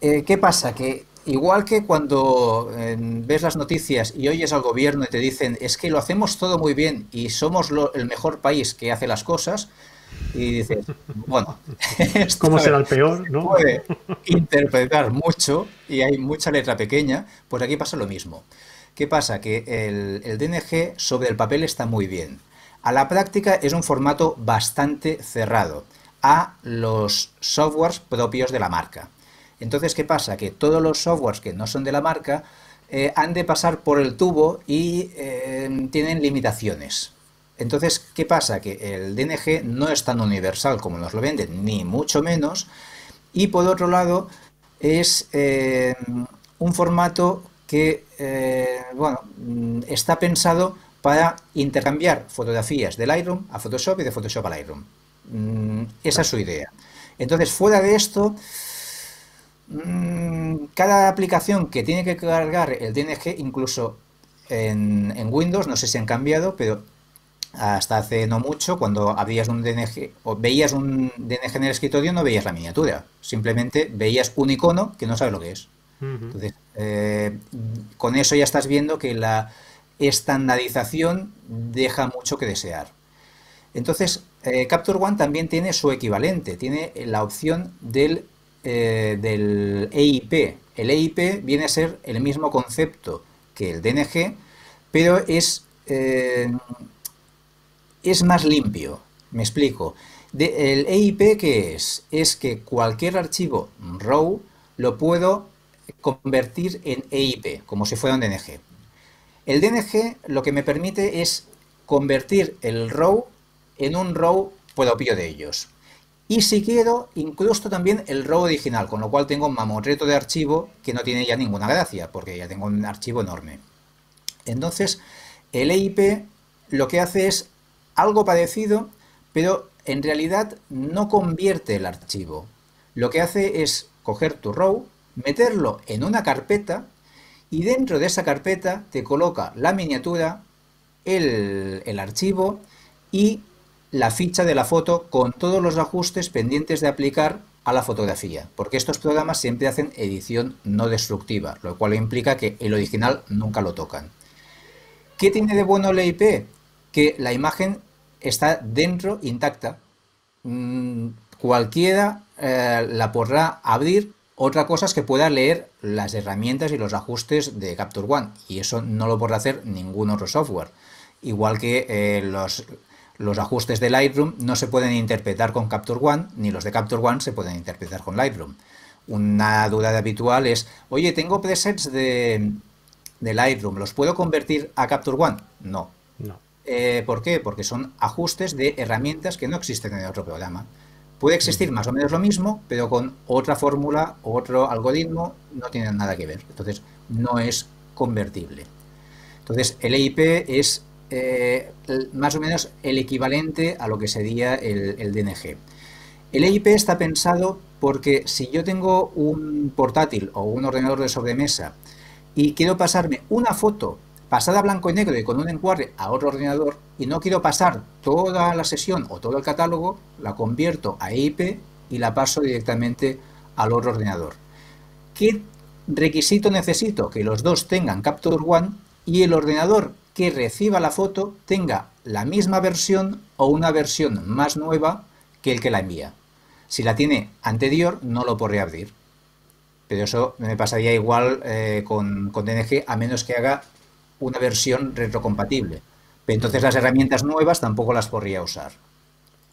S2: ¿Qué pasa? Que igual que cuando eh, ves las noticias y oyes al gobierno y te dicen es que lo hacemos todo muy bien y somos el mejor país que hace las cosas, y dices, *laughs* bueno, *laughs* como será el peor? ¿no? *laughs* Puede interpretar mucho y hay mucha letra pequeña, pues aquí pasa lo mismo. ¿Qué pasa? Que el DNG sobre el papel está muy bien. A la práctica es un formato bastante cerrado a los softwares propios de la marca. Entonces, ¿qué pasa? Que todos los softwares que no son de la marca eh, han de pasar por el tubo y eh, tienen limitaciones. Entonces, ¿qué pasa? Que el DNG no es tan universal como nos lo venden, ni mucho menos. Y por otro lado, es eh, un formato que bueno, mm, está pensado para intercambiar fotografías de Lightroom a Photoshop y de Photoshop a Lightroom. Mm, esa es su idea. Entonces, fuera de esto, Mm, cada aplicación que tiene que cargar el DNG, incluso en, Windows, no sé si han cambiado, pero hasta hace no mucho, cuando un DNG o veías un DNG en el escritorio, no veías la miniatura, simplemente veías un icono que no sabes lo que es. Entonces, eh, con eso ya estás viendo que la estandarización deja mucho que desear. Entonces, eh, Capture One también tiene su equivalente, tiene la opción del eh, del EIP. El EIP viene a ser el mismo concepto que el DNG, pero es, eh, es más limpio. Me explico. el EIP, ¿qué es? Es que cualquier archivo RAW lo puedo convertir en EIP, como si fuera un DNG. El DNG lo que me permite es convertir el RAW en un RAW propio de ellos. Y si quiero, incluso también el RAW original, con lo cual tengo un mamorreto de archivo que no tiene ya ninguna gracia, porque ya tengo un archivo enorme. Entonces, el EIP lo que hace es algo parecido, pero en realidad no convierte el archivo. Lo que hace es coger tu RAW, meterlo en una carpeta y dentro de esa carpeta te coloca la miniatura, el archivo y la ficha de la foto con todos los ajustes pendientes de aplicar a la fotografía, porque estos programas siempre hacen edición no destructiva, lo cual implica que el original nunca lo tocan. ¿Qué tiene de bueno la e IP? Que la imagen está dentro intacta. Mm, cualquiera eh, la podrá abrir. Otra cosa es que pueda leer las herramientas y los ajustes de Capture One, y eso no lo podrá hacer ningún otro software. Igual que eh, los, los ajustes de Lightroom no se pueden interpretar con Capture One, ni los de Capture One se pueden interpretar con Lightroom. Una duda habitual es, oye, tengo presets de, Lightroom, ¿los puedo convertir a Capture One? No. Eh, ¿Por qué? Porque son ajustes de herramientas que no existen en el otro programa. Puede existir mm. más o menos lo mismo, pero con otra fórmula, otro algoritmo, no tienen nada que ver. Entonces, no es convertible. Entonces, el EIP es eh, más o menos el equivalente a lo que sería el, DNG. El EIP e está pensado porque si yo tengo un portátil o un ordenador de sobremesa y quiero pasarme una foto pasada a blanco y negro y con un encuadre a otro ordenador y no quiero pasar toda la sesión o todo el catálogo, la convierto a EIP y la paso directamente al otro ordenador. ¿Qué requisito necesito? Que los dos tengan Capture One y el ordenador que reciba la foto tenga la misma versión o una versión más nueva que el que la envía. Si la tiene anterior, no lo podría abrir. Pero eso me pasaría igual eh, con, con DNG, a menos que haga una versión retrocompatible. Pero entonces las herramientas nuevas tampoco las podría usar.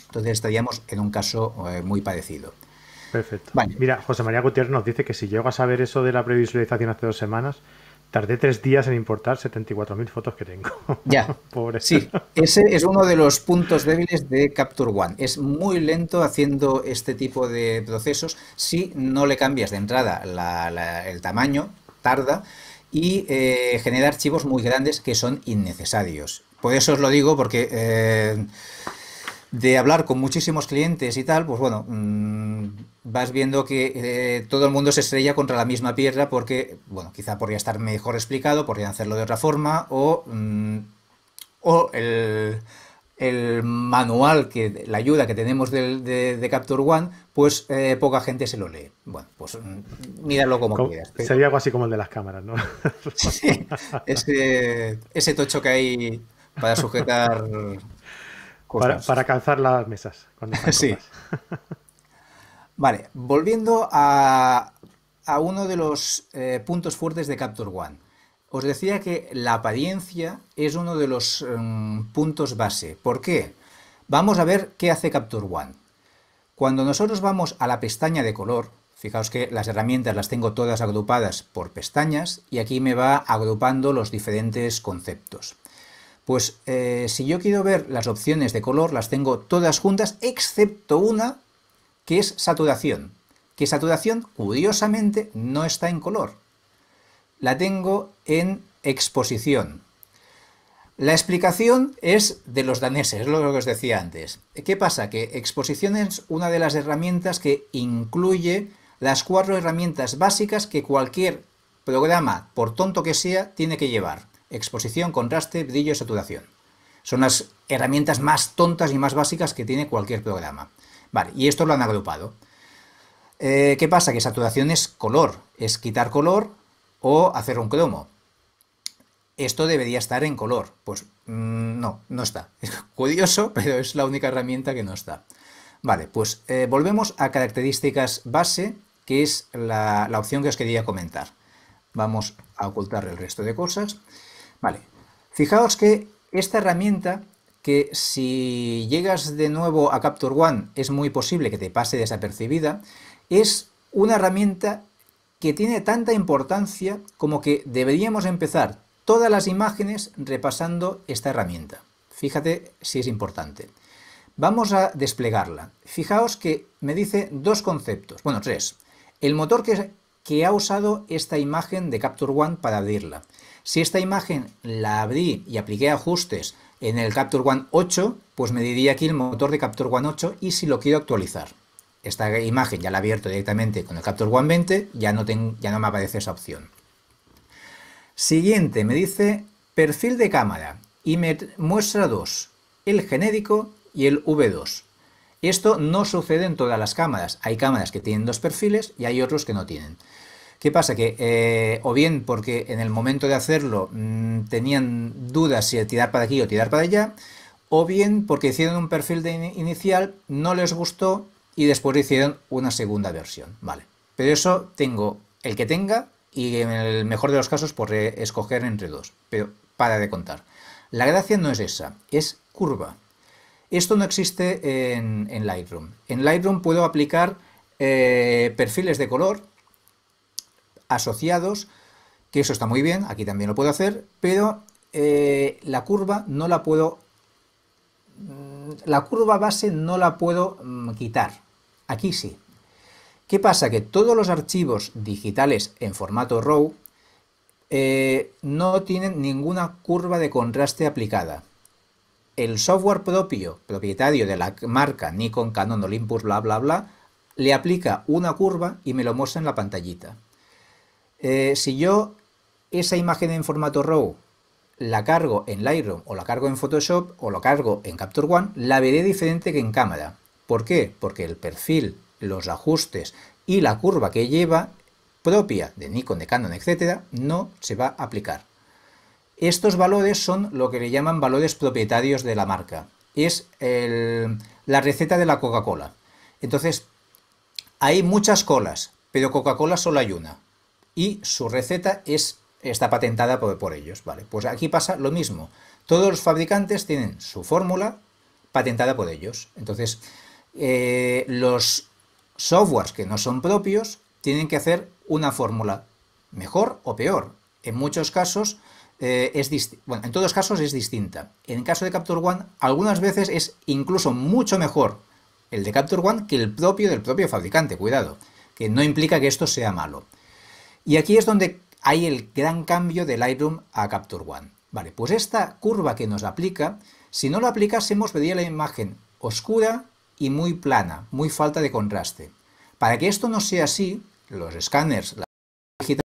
S2: Entonces estaríamos en un caso eh, muy parecido.
S1: Perfecto. Mira, José María Gutiérrez nos dice que si llego a saber eso de la previsualización hace dos semanas, Tardé tres días en importar 74.000 fotos que tengo. Ya. *laughs* Pobre. Sí,
S2: ese es uno de los puntos débiles de Capture One. Es muy lento haciendo este tipo de procesos. Si no le cambias de entrada el tamaño, tarda y eh, genera archivos muy grandes que son innecesarios. Por eso os lo digo, porque eh, de hablar con muchísimos clientes y tal, pues bueno, mm, vas viendo que eh, todo el mundo se estrella contra la misma piedra porque, bueno, quizá podría estar mejor explicado, podría hacerlo de otra forma o, mm, o el, manual, que la ayuda que tenemos de, Capture One, pues eh, poca gente se lo lee. Bueno, pues mm, míralo como, quieras. Sería algo
S1: así como el de las cámaras, ¿no? *laughs*
S2: sí, ese, ese tocho que hay para sujetar
S1: para, calzar las mesas. *laughs* sí.
S2: *laughs* vale, volviendo a, uno de los eh, puntos fuertes de Capture One. Os decía que la apariencia es uno de los mm, puntos base. ¿Por qué? Vamos a ver qué hace Capture One. Cuando nosotros vamos a la pestaña de color, fijaos que las herramientas las tengo todas agrupadas por pestañas y aquí me va agrupando los diferentes conceptos. Pues eh, si yo quiero ver las opciones de color, las tengo todas juntas, excepto una que es saturación. Que saturación, curiosamente, no está en color. La tengo en exposición. La explicación es de los daneses, es lo que os decía antes. ¿Qué pasa? Que exposición es una de las herramientas que incluye las cuatro herramientas básicas que cualquier programa, por tonto que sea, tiene que llevar. Exposición, contraste, brillo y saturación. Son las herramientas más tontas y más básicas que tiene cualquier programa. Vale, y esto lo han agrupado. Eh, ¿Qué pasa? Que saturación es color, es quitar color o hacer un cromo. Esto debería estar en color. Pues mm, no, no está. *laughs* Es curioso, pero es la única herramienta que no está. Vale, pues eh, volvemos a características base, que es la opción que os quería comentar. Vamos a ocultar el resto de cosas. Vale, fijaos que esta herramienta, que si llegas de nuevo a Capture One es muy posible que te pase desapercibida, es una herramienta que tiene tanta importancia como que deberíamos empezar todas las imágenes repasando esta herramienta. Fíjate si es importante. Vamos a desplegarla. Fijaos que me dice dos conceptos, bueno, tres. El motor que, ha usado esta imagen de Capture One para abrirla. Si esta imagen la abrí y apliqué ajustes en el Capture One 8, pues me diría aquí el motor de Capture One 8 y si lo quiero actualizar. Esta imagen ya la he abierto directamente con el Capture One 20, ya no, ya no me aparece esa opción. Siguiente, me dice perfil de cámara y me muestra dos, el genérico y el V2. Esto no sucede en todas las cámaras. Hay cámaras que tienen dos perfiles y hay otros que no tienen. ¿Qué pasa? Que eh, o bien porque en el momento de hacerlo mm, tenían dudas si tirar para aquí o tirar para allá, o bien porque hicieron un perfil de inicial, no les gustó y después hicieron una segunda versión, ¿vale? Pero eso tengo el que tenga y en el mejor de los casos por escoger entre dos, pero para de contar. La gracia no es esa, es curva. Esto no existe en, Lightroom. En Lightroom puedo aplicar eh, perfiles de color asociados, que eso está muy bien, aquí también lo puedo hacer, pero eh, la curva no la puedo, mm, la curva base no la puedo mm, quitar, aquí sí. ¿Qué pasa? Que todos los archivos digitales en formato RAW eh, no tienen ninguna curva de contraste aplicada. El software propio, propietario de la marca Nikon, Canon, Olympus, bla, bla, bla, le aplica una curva y me lo muestra en la pantallita. Eh, si yo esa imagen en formato RAW la cargo en Lightroom o la cargo en Photoshop o la cargo en Capture One, la veré diferente que en cámara. ¿Por qué? Porque el perfil, los ajustes y la curva que lleva propia de Nikon, de Canon, etcétera, no se va a aplicar. Estos valores son lo que le llaman valores propietarios de la marca. Es la receta de la Coca-Cola. Entonces, hay muchas colas, pero Coca-Cola solo hay una y su receta está patentada por, ellos. Vale, pues aquí pasa lo mismo. Todos los fabricantes tienen su fórmula patentada por ellos. Entonces, eh, los softwares que no son propios tienen que hacer una fórmula mejor o peor. En muchos casos eh, es bueno, en todos casos es distinta. En el caso de Capture One, algunas veces es incluso mucho mejor el de Capture One que el propio del propio fabricante, cuidado, que no implica que esto sea malo. Y aquí es donde hay el gran cambio de Lightroom a Capture One. Vale, pues esta curva que nos aplica, si no la aplicásemos, vería la imagen oscura y muy plana,
S1: muy falta de contraste. Para que esto no sea así, los escáneres, la digitales,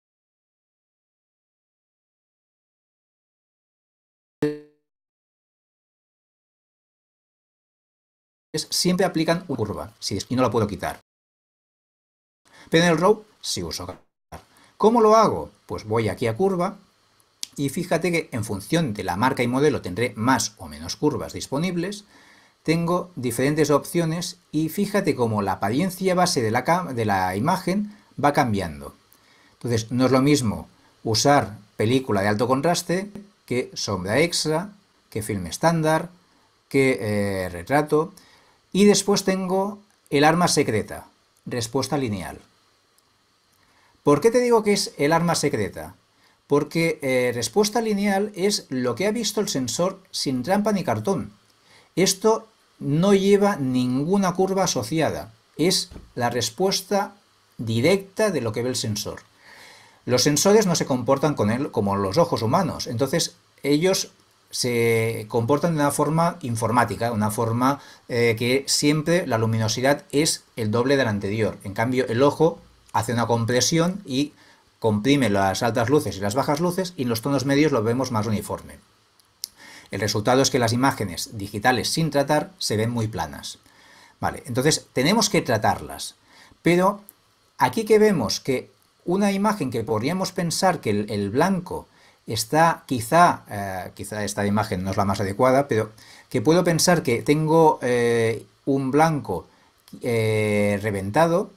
S1: siempre aplican una curva, y no la puedo quitar. Pero en el RAW sí uso ¿Cómo lo
S2: hago? Pues voy aquí a curva y fíjate que en función de la marca y modelo tendré más o menos curvas disponibles. Tengo diferentes opciones y fíjate cómo la apariencia base de la, imagen va cambiando. Entonces no es lo mismo usar película de alto contraste que sombra extra, que film estándar, que eh, retrato. Y después tengo el arma secreta, respuesta lineal. ¿Por qué te digo que es el arma secreta? Porque eh, respuesta lineal es lo que ha visto el sensor sin trampa ni cartón. Esto no lleva ninguna curva asociada. Es la respuesta directa de lo que ve el sensor. Los sensores no se comportan con él como los ojos humanos, entonces ellos se comportan de una forma informática, una forma eh, que siempre la luminosidad es el doble de la anterior. En cambio, el ojo hace una compresión y comprime las altas luces y las bajas luces y en los tonos medios lo vemos más uniforme. El resultado es que las imágenes digitales sin tratar se ven muy planas. Vale, entonces tenemos que tratarlas, pero aquí que vemos que una imagen que podríamos pensar que el, blanco está quizá, eh, quizá esta imagen no es la más adecuada, pero que puedo pensar que tengo eh, un blanco eh, reventado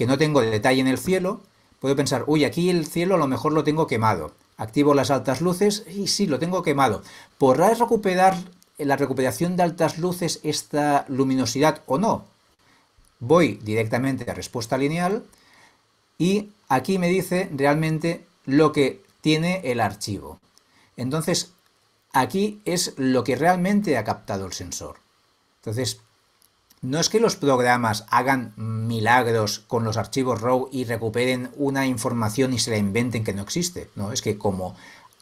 S2: que no tengo detalle en el cielo, puedo pensar, uy, aquí el cielo a lo mejor lo tengo quemado. Activo las altas luces y sí, lo tengo quemado. ¿Podrá recuperar la recuperación de altas luces esta luminosidad o no? Voy directamente a respuesta lineal y aquí me dice realmente lo que tiene el archivo. Entonces, aquí es lo que realmente ha captado el sensor. Entonces, no es que los programas hagan milagros con los archivos RAW y recuperen una información y se la inventen que no existe. No, es que como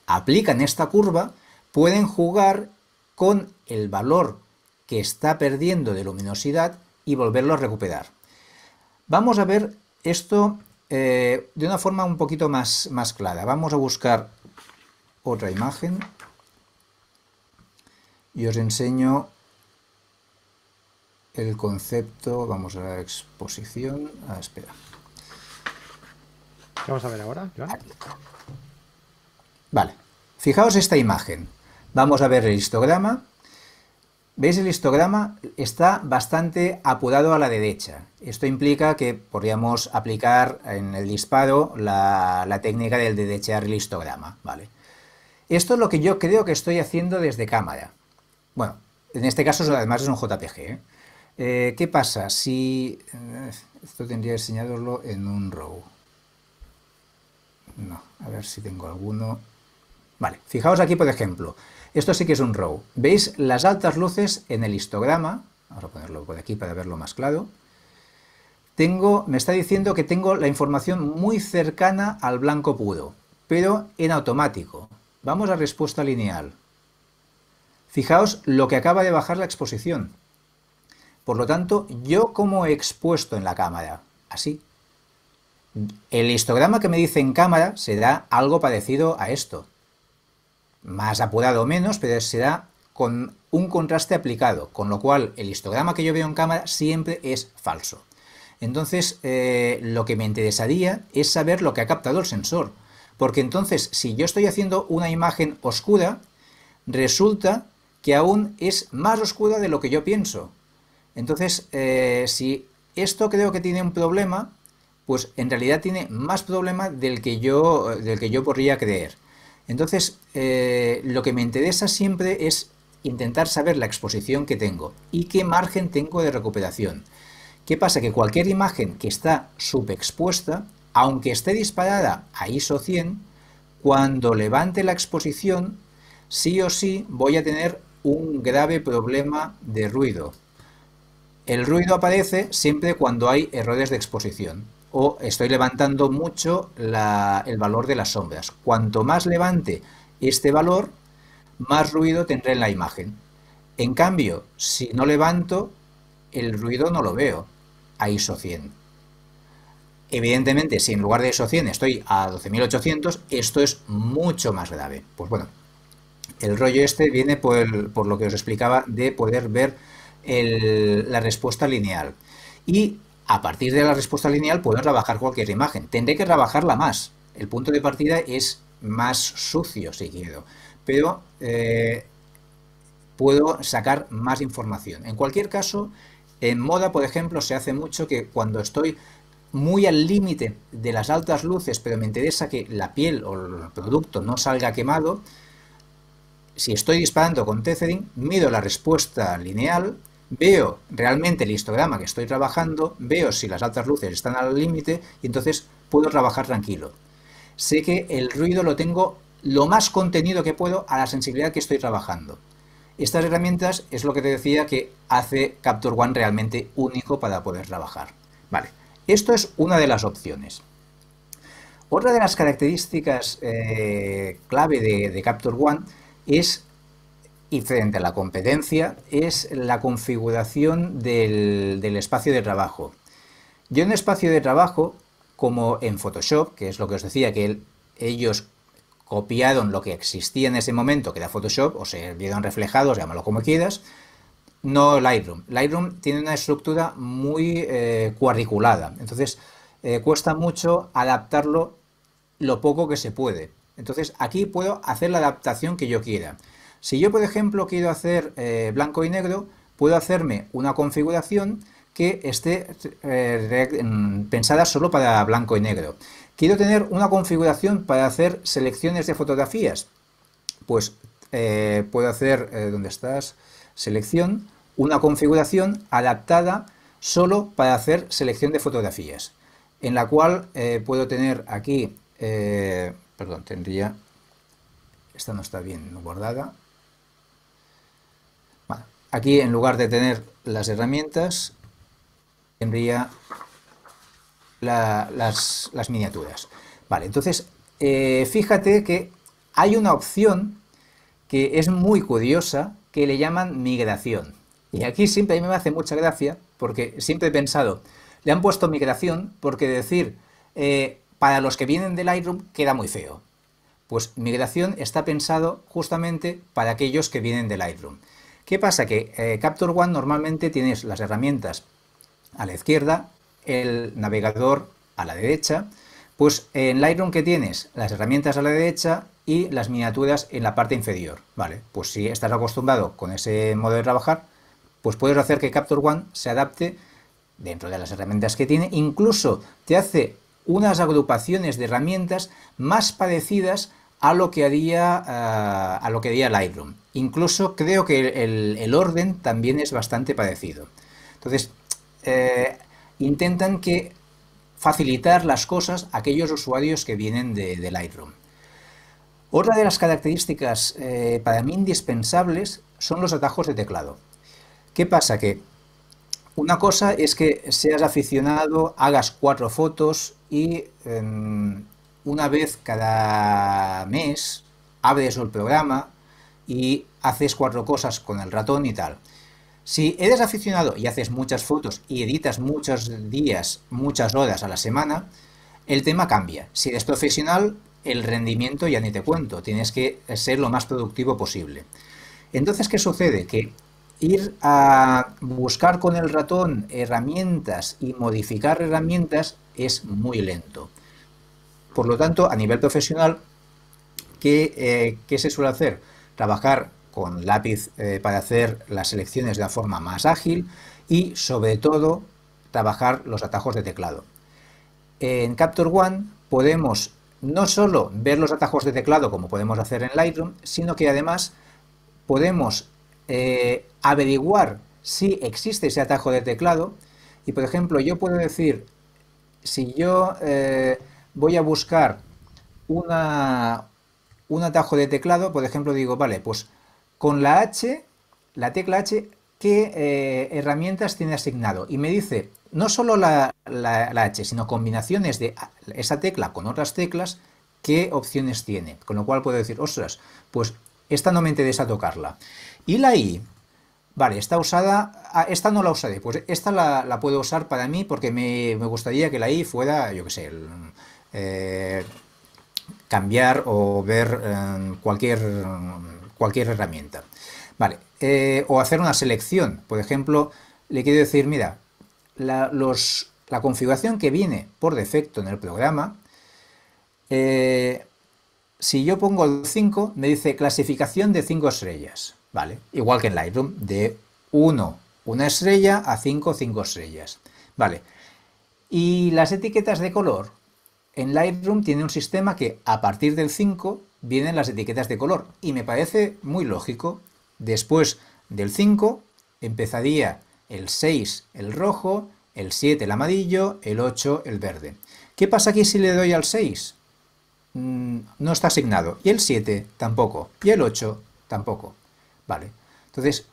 S2: aplican esta curva, pueden jugar con el valor que está perdiendo de luminosidad y volverlo a recuperar. Vamos a ver esto eh, de una forma un poquito más, más clara. Vamos a buscar otra imagen y os enseño el concepto, vamos a la exposición, a espera.
S1: vamos a ver ahora,
S2: Vale, fijaos esta imagen. Vamos a ver el histograma. ¿Veis el histograma? Está bastante apurado a la derecha. Esto implica que podríamos aplicar en el disparo la, técnica del derechar el histograma. ¿vale? Esto es lo que yo creo que estoy haciendo desde cámara. Bueno, en este caso además es un JPG. ¿eh? Eh, ¿Qué pasa si... Eh, esto tendría que enseñaroslo en un row. No, a ver si tengo alguno. Vale, fijaos aquí, por ejemplo. Esto sí que es un row. ¿Veis las altas luces en el histograma? Vamos a ponerlo por aquí para verlo más claro. Tengo, me está diciendo que tengo la información muy cercana al blanco puro, pero en automático. Vamos a respuesta lineal. Fijaos lo que acaba de bajar la exposición. Por lo tanto, yo como he expuesto en la cámara, así. El histograma que me dice en cámara será algo parecido a esto. Más apurado o menos, pero será con un contraste aplicado, con lo cual el histograma que yo veo en cámara siempre es falso. Entonces, eh, lo que me interesaría es saber lo que ha captado el sensor, porque entonces, si yo estoy haciendo una imagen oscura, resulta que aún es más oscura de lo que yo pienso, entonces, eh, si esto creo que tiene un problema, pues en realidad tiene más problema del que yo, eh, del que yo podría creer. Entonces, eh, lo que me interesa siempre es intentar saber la exposición que tengo y qué margen tengo de recuperación. ¿Qué pasa? Que cualquier imagen que está subexpuesta, aunque esté disparada a ISO 100, cuando levante la exposición, sí o sí voy a tener un grave problema de ruido. El ruido aparece siempre cuando hay errores de exposición o estoy levantando mucho el valor de las sombras. Cuanto más levante este valor, más ruido tendré en la imagen. En cambio, si no levanto, el ruido no lo veo a ISO 100. Evidentemente, si en lugar de ISO 100 estoy a 12.800, esto es mucho más grave. Pues bueno, el rollo este viene por lo que os explicaba de poder ver la respuesta lineal. Y a partir de la respuesta lineal puedo trabajar cualquier imagen. Tendré que trabajarla más. El punto de partida es más sucio, si quiero. Pero eh, puedo sacar más información. En cualquier caso, en moda, por ejemplo, se hace mucho que cuando estoy muy al límite de las altas luces, pero me interesa que la piel o el producto no salga quemado, si estoy disparando con tethering, mido la respuesta lineal veo realmente el histograma que estoy trabajando, veo si las altas luces están al límite y entonces puedo trabajar tranquilo. Sé que el ruido lo tengo lo más contenido que puedo a la sensibilidad que estoy trabajando. Estas herramientas es lo que te decía que hace Capture One realmente único para poder trabajar. Vale, esto es una de las opciones. Otra de las características eh, clave de, de Capture One es y frente a la competencia es la configuración del, espacio de trabajo. Yo en espacio de trabajo, como en Photoshop, que es lo que os decía, que ellos copiaron lo que existía en ese momento, que era Photoshop, o se vieron reflejados, llámalo como quieras, no Lightroom. Lightroom tiene una estructura muy eh, cuadriculada, entonces eh, cuesta mucho adaptarlo lo poco que se puede. Entonces aquí puedo hacer la adaptación que yo quiera. Si yo, por ejemplo, quiero hacer eh, blanco y negro, puedo hacerme una configuración que esté eh, mm, pensada solo para blanco y negro. Quiero tener una configuración para hacer selecciones de fotografías. Pues eh, puedo hacer, donde ¿dónde estás? Selección, una configuración adaptada solo para hacer selección de fotografías, en la cual puedo tener aquí, perdón, tendría, esta no está bien guardada, Aquí, en lugar de tener las herramientas, tendría las, miniaturas. Vale, entonces, eh, fíjate que hay una opción que es muy curiosa, que le llaman migración. Y aquí siempre me hace mucha gracia, porque siempre he pensado, le han puesto migración porque decir, eh, para los que vienen del Lightroom queda muy feo. Pues migración está pensado justamente para aquellos que vienen del Lightroom. ¿Qué pasa? Que eh, Capture One normalmente tienes las herramientas a la izquierda, el navegador a la derecha. Pues en Lightroom que tienes las herramientas a la derecha y las miniaturas en la parte inferior. Vale, pues si estás acostumbrado con ese modo de trabajar, pues puedes hacer que Capture One se adapte dentro de las herramientas que tiene. Incluso te hace unas agrupaciones de herramientas más parecidas a lo que haría, eh, a lo que haría Lightroom. Incluso creo que el, orden también es bastante parecido. Entonces, eh, intentan que facilitar las cosas a aquellos usuarios que vienen de, Lightroom. Otra de las características eh, para mí indispensables son los atajos de teclado. ¿Qué pasa? Que una cosa es que seas aficionado, hagas cuatro fotos y em, una vez cada mes abres el programa y haces cuatro cosas con el ratón y tal. Si eres aficionado y haces muchas fotos y editas muchos días, muchas horas a la semana, el tema cambia. Si eres profesional, el rendimiento ya ni te cuento, tienes que ser lo más productivo posible. Entonces, ¿qué sucede? Que ir a buscar con el ratón herramientas y modificar herramientas es muy lento. Por lo tanto, a nivel profesional, ¿qué, eh, se suele hacer? Trabajar con lápiz eh, para hacer las selecciones de la forma más ágil y, sobre todo, trabajar los atajos de teclado. En Capture One podemos no solo ver los atajos de teclado como podemos hacer en Lightroom, sino que además podemos eh, averiguar si existe ese atajo de teclado y por ejemplo yo puedo decir si yo voy a buscar una, un atajo de teclado, por ejemplo, digo, vale, pues con la H, la tecla H, ¿qué eh, herramientas tiene asignado? Y me dice, no solo la, H, sino combinaciones de esa tecla con otras teclas, ¿qué opciones tiene? Con lo cual puedo decir, ostras, pues esta no me interesa tocarla. Y la I, vale, está usada, ah, esta no la usaré, pues esta la, puedo usar para mí porque me, me, gustaría que la I fuera, yo qué sé, el, eh, cambiar o ver eh, cualquier, cualquier herramienta. Vale, eh, o hacer una selección. Por ejemplo, le quiero decir, mira, la, los, la configuración que viene por defecto en el programa, si yo pongo el 5, me dice clasificación de 5 estrellas. Vale, igual que en Lightroom, de 1, una estrella a 5, 5 estrellas. Vale, y las etiquetas de color, en Lightroom tiene un sistema que a partir del 5 vienen las etiquetas de color y me parece muy lógico. Después del 5 empezaría el 6 el rojo, el 7 el amarillo, el 8 el verde. ¿Qué pasa aquí si le doy al 6? Mm, no está asignado. Y el 7 tampoco. Y el 8 tampoco. Vale. Entonces,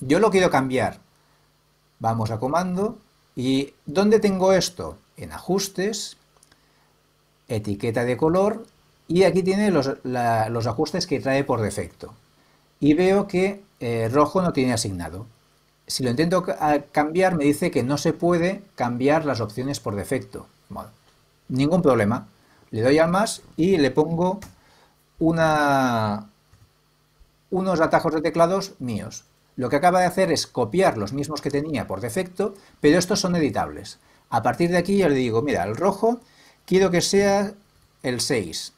S2: yo lo quiero cambiar. Vamos a comando. ¿Y dónde tengo esto? En ajustes, etiqueta de color y aquí tiene los, los ajustes que trae por defecto. Y veo que eh, rojo no tiene asignado. Si lo intento cambiar me dice que no se puede cambiar las opciones por defecto. ningún problema. Le doy al más y le pongo una, unos atajos de teclados míos. Lo que acaba de hacer es copiar los mismos que tenía por defecto, pero estos son editables. A partir de aquí yo le digo, mira, el rojo Quiero que sea el 6.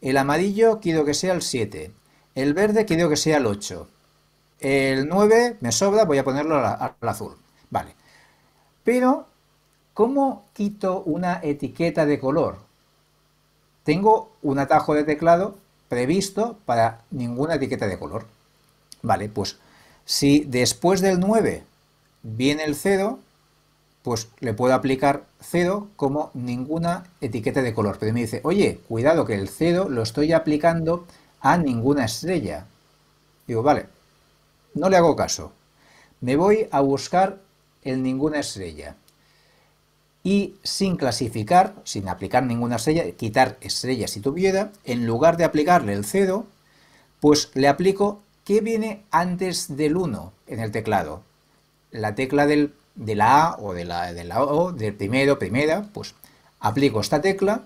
S2: El amarillo quiero que sea el 7. El verde quiero que sea el 8. El 9 me sobra, voy a ponerlo al, azul. Vale. Pero, ¿cómo quito una etiqueta de color? Tengo un atajo de teclado previsto para ninguna etiqueta de color. Vale, pues si después del 9 viene el 0, pues le puedo aplicar cedo como ninguna etiqueta de color. Pero me dice, oye, cuidado que el cedo lo estoy aplicando a ninguna estrella. Digo, vale, no le hago caso. Me voy a buscar el ninguna estrella. Y sin clasificar, sin aplicar ninguna estrella, quitar estrella si tuviera, en lugar de aplicarle el cedo, pues le aplico qué viene antes del 1 en el teclado. La tecla del de la A o de la, de la O, de primero, primera, pues aplico esta tecla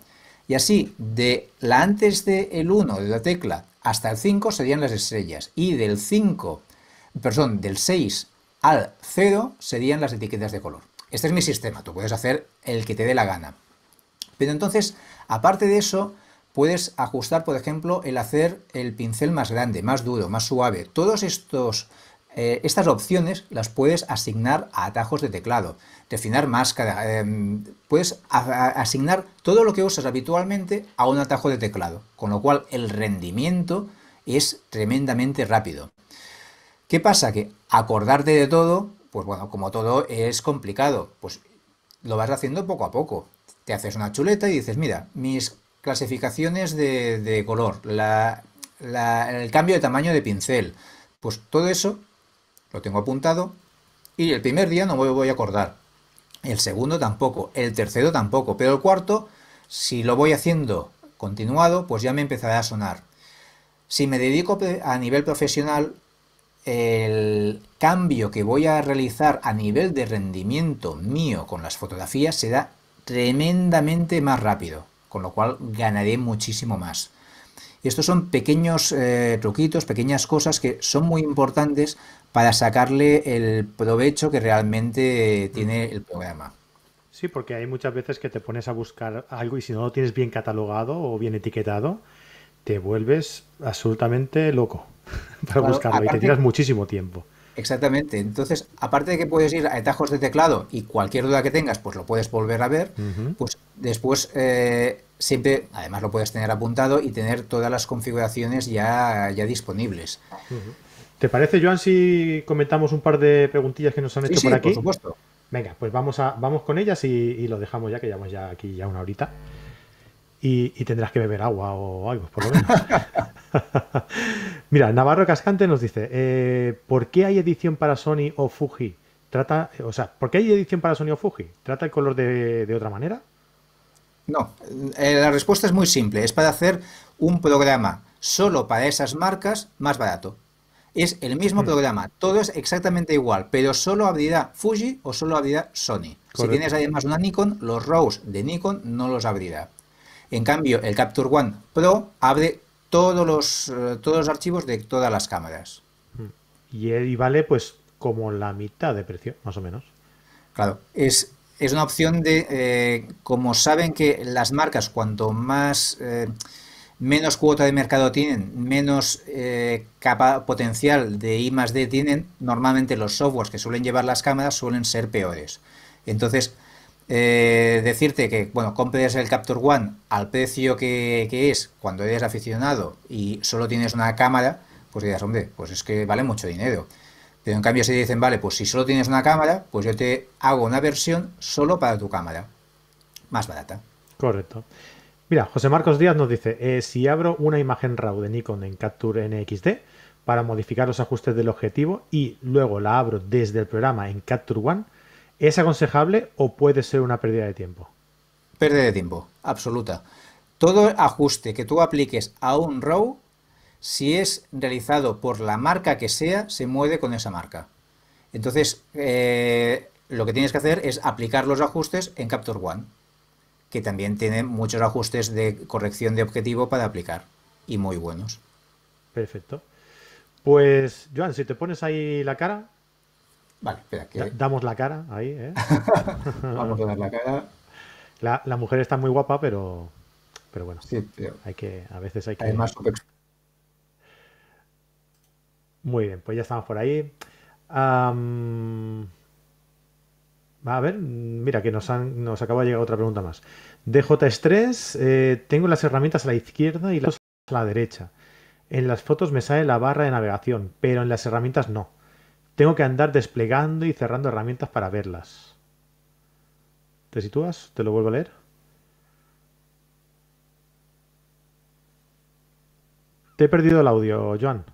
S2: y así de la antes del el 1 de la tecla hasta el 5 serían las estrellas y del 5, perdón, del 6 al 0 serían las etiquetas de color. Este es mi sistema, tú puedes hacer el que te dé la gana. Pero entonces, aparte de eso, puedes ajustar, por ejemplo, el hacer el pincel más grande, más duro, más suave. Todos estos eh, estas opciones las puedes asignar a atajos de teclado, refinar máscara, em, puedes asignar todo lo que usas habitualmente a un atajo de teclado, con lo cual el rendimiento es tremendamente rápido. ¿Qué pasa? Que acordarte de todo, pues bueno, como todo es complicado, pues lo vas haciendo poco a poco. Te haces una chuleta y dices, mira, mis clasificaciones de, color, el cambio de tamaño de pincel, pues todo eso lo tengo apuntado, y el primer día no me voy a acordar, el segundo tampoco, el tercero tampoco, pero el cuarto, si lo voy haciendo continuado, pues ya me empezará a sonar. Si me dedico a nivel profesional, el cambio que voy a realizar a nivel de rendimiento mío con las fotografías será tremendamente más rápido, con lo cual ganaré muchísimo más. Y estos son pequeños eh, truquitos, pequeñas cosas que son muy importantes para sacarle el provecho que realmente tiene mm. el programa.
S1: Sí, porque hay muchas veces que te pones a buscar algo y si no lo tienes bien catalogado o bien etiquetado, te vuelves absolutamente loco *laughs* para buscarlo y te tiras muchísimo tiempo.
S2: Exactamente. Entonces, aparte de que puedes ir a etajos de teclado y cualquier duda que tengas, pues lo puedes volver a ver, pues después eh, siempre, además lo puedes tener apuntado y tener todas las configuraciones ya, ya disponibles.
S1: ¿Te parece, Joan, si comentamos un par de preguntillas que nos han hecho por aquí? Por supuesto. Venga, pues vamos, a, vamos con ellas y, lo dejamos ya, que llevamos ya aquí ya una horita. Y, tendrás que beber agua o algo, por lo menos. *laughs* Mira, Navarro Cascante nos dice, eh, ¿por qué hay edición para Sony o Fuji? Trata, o sea, ¿por qué hay edición para Sony o Fuji? ¿Trata el color de, otra manera?
S2: No, eh, la respuesta es muy simple, es para hacer un programa solo para esas marcas más barato. Es el mismo programa, todo es exactamente igual, pero solo abrirá Fuji o solo abrirá Sony. Si tienes además una Nikon, los RAWs de Nikon no los abrirá. En cambio, el Capture One Pro abre todos los, eh, todos los archivos de todas las cámaras.
S1: Eh, y, vale pues como la mitad de precio, más o menos. Claro, es, es una opción
S2: de, eh, como saben que las marcas cuanto más menos cuota de mercado tienen, menos eh, potencial de I más D tienen, normalmente los softwares que suelen llevar las cámaras suelen ser peores. Entonces, eh, decirte que, bueno, compres el Capture One al precio que, que, es cuando eres aficionado y solo tienes una cámara, pues dirás, hombre, pues es que vale mucho dinero. Pero en cambio si dicen, vale, pues si solo tienes una cámara, pues yo te hago una versión solo para tu cámara,
S1: más barata. Correcto. Mira, José Marcos Díaz nos dice, eh, si abro una imagen RAW de Nikon en Capture NXD para modificar los ajustes del objetivo y luego la abro desde el programa en Capture One, ¿es aconsejable o puede ser una pérdida de tiempo?
S2: Pérdida de tiempo, absoluta. Todo ajuste que tú apliques a un RAW, si es realizado por la marca que sea, se mueve con esa marca. Entonces, eh, lo que tienes que hacer es aplicar los ajustes en Capture One que también tiene muchos ajustes de corrección de objetivo para aplicar y muy buenos.
S1: Perfecto. Pues, Joan, si te pones ahí la cara.
S2: Vale, espera.
S1: Damos la cara ahí, ¿eh? *laughs* *laughs* Vamos a dar la cara. La, mujer está muy guapa, pero, pero bueno. Sí, Hay que, a veces hay que. muy bien, pues ya estamos por ahí. Va a ver, mira que nos, han, nos acaba de llegar otra pregunta más. DJ Stress, eh, tengo las herramientas a la izquierda y las a la derecha. En las fotos me sale la barra de navegación, pero en las herramientas no. Tengo que andar desplegando y cerrando herramientas para verlas. ¿Te sitúas? ¿Te lo vuelvo a leer? Te he perdido el audio, Joan.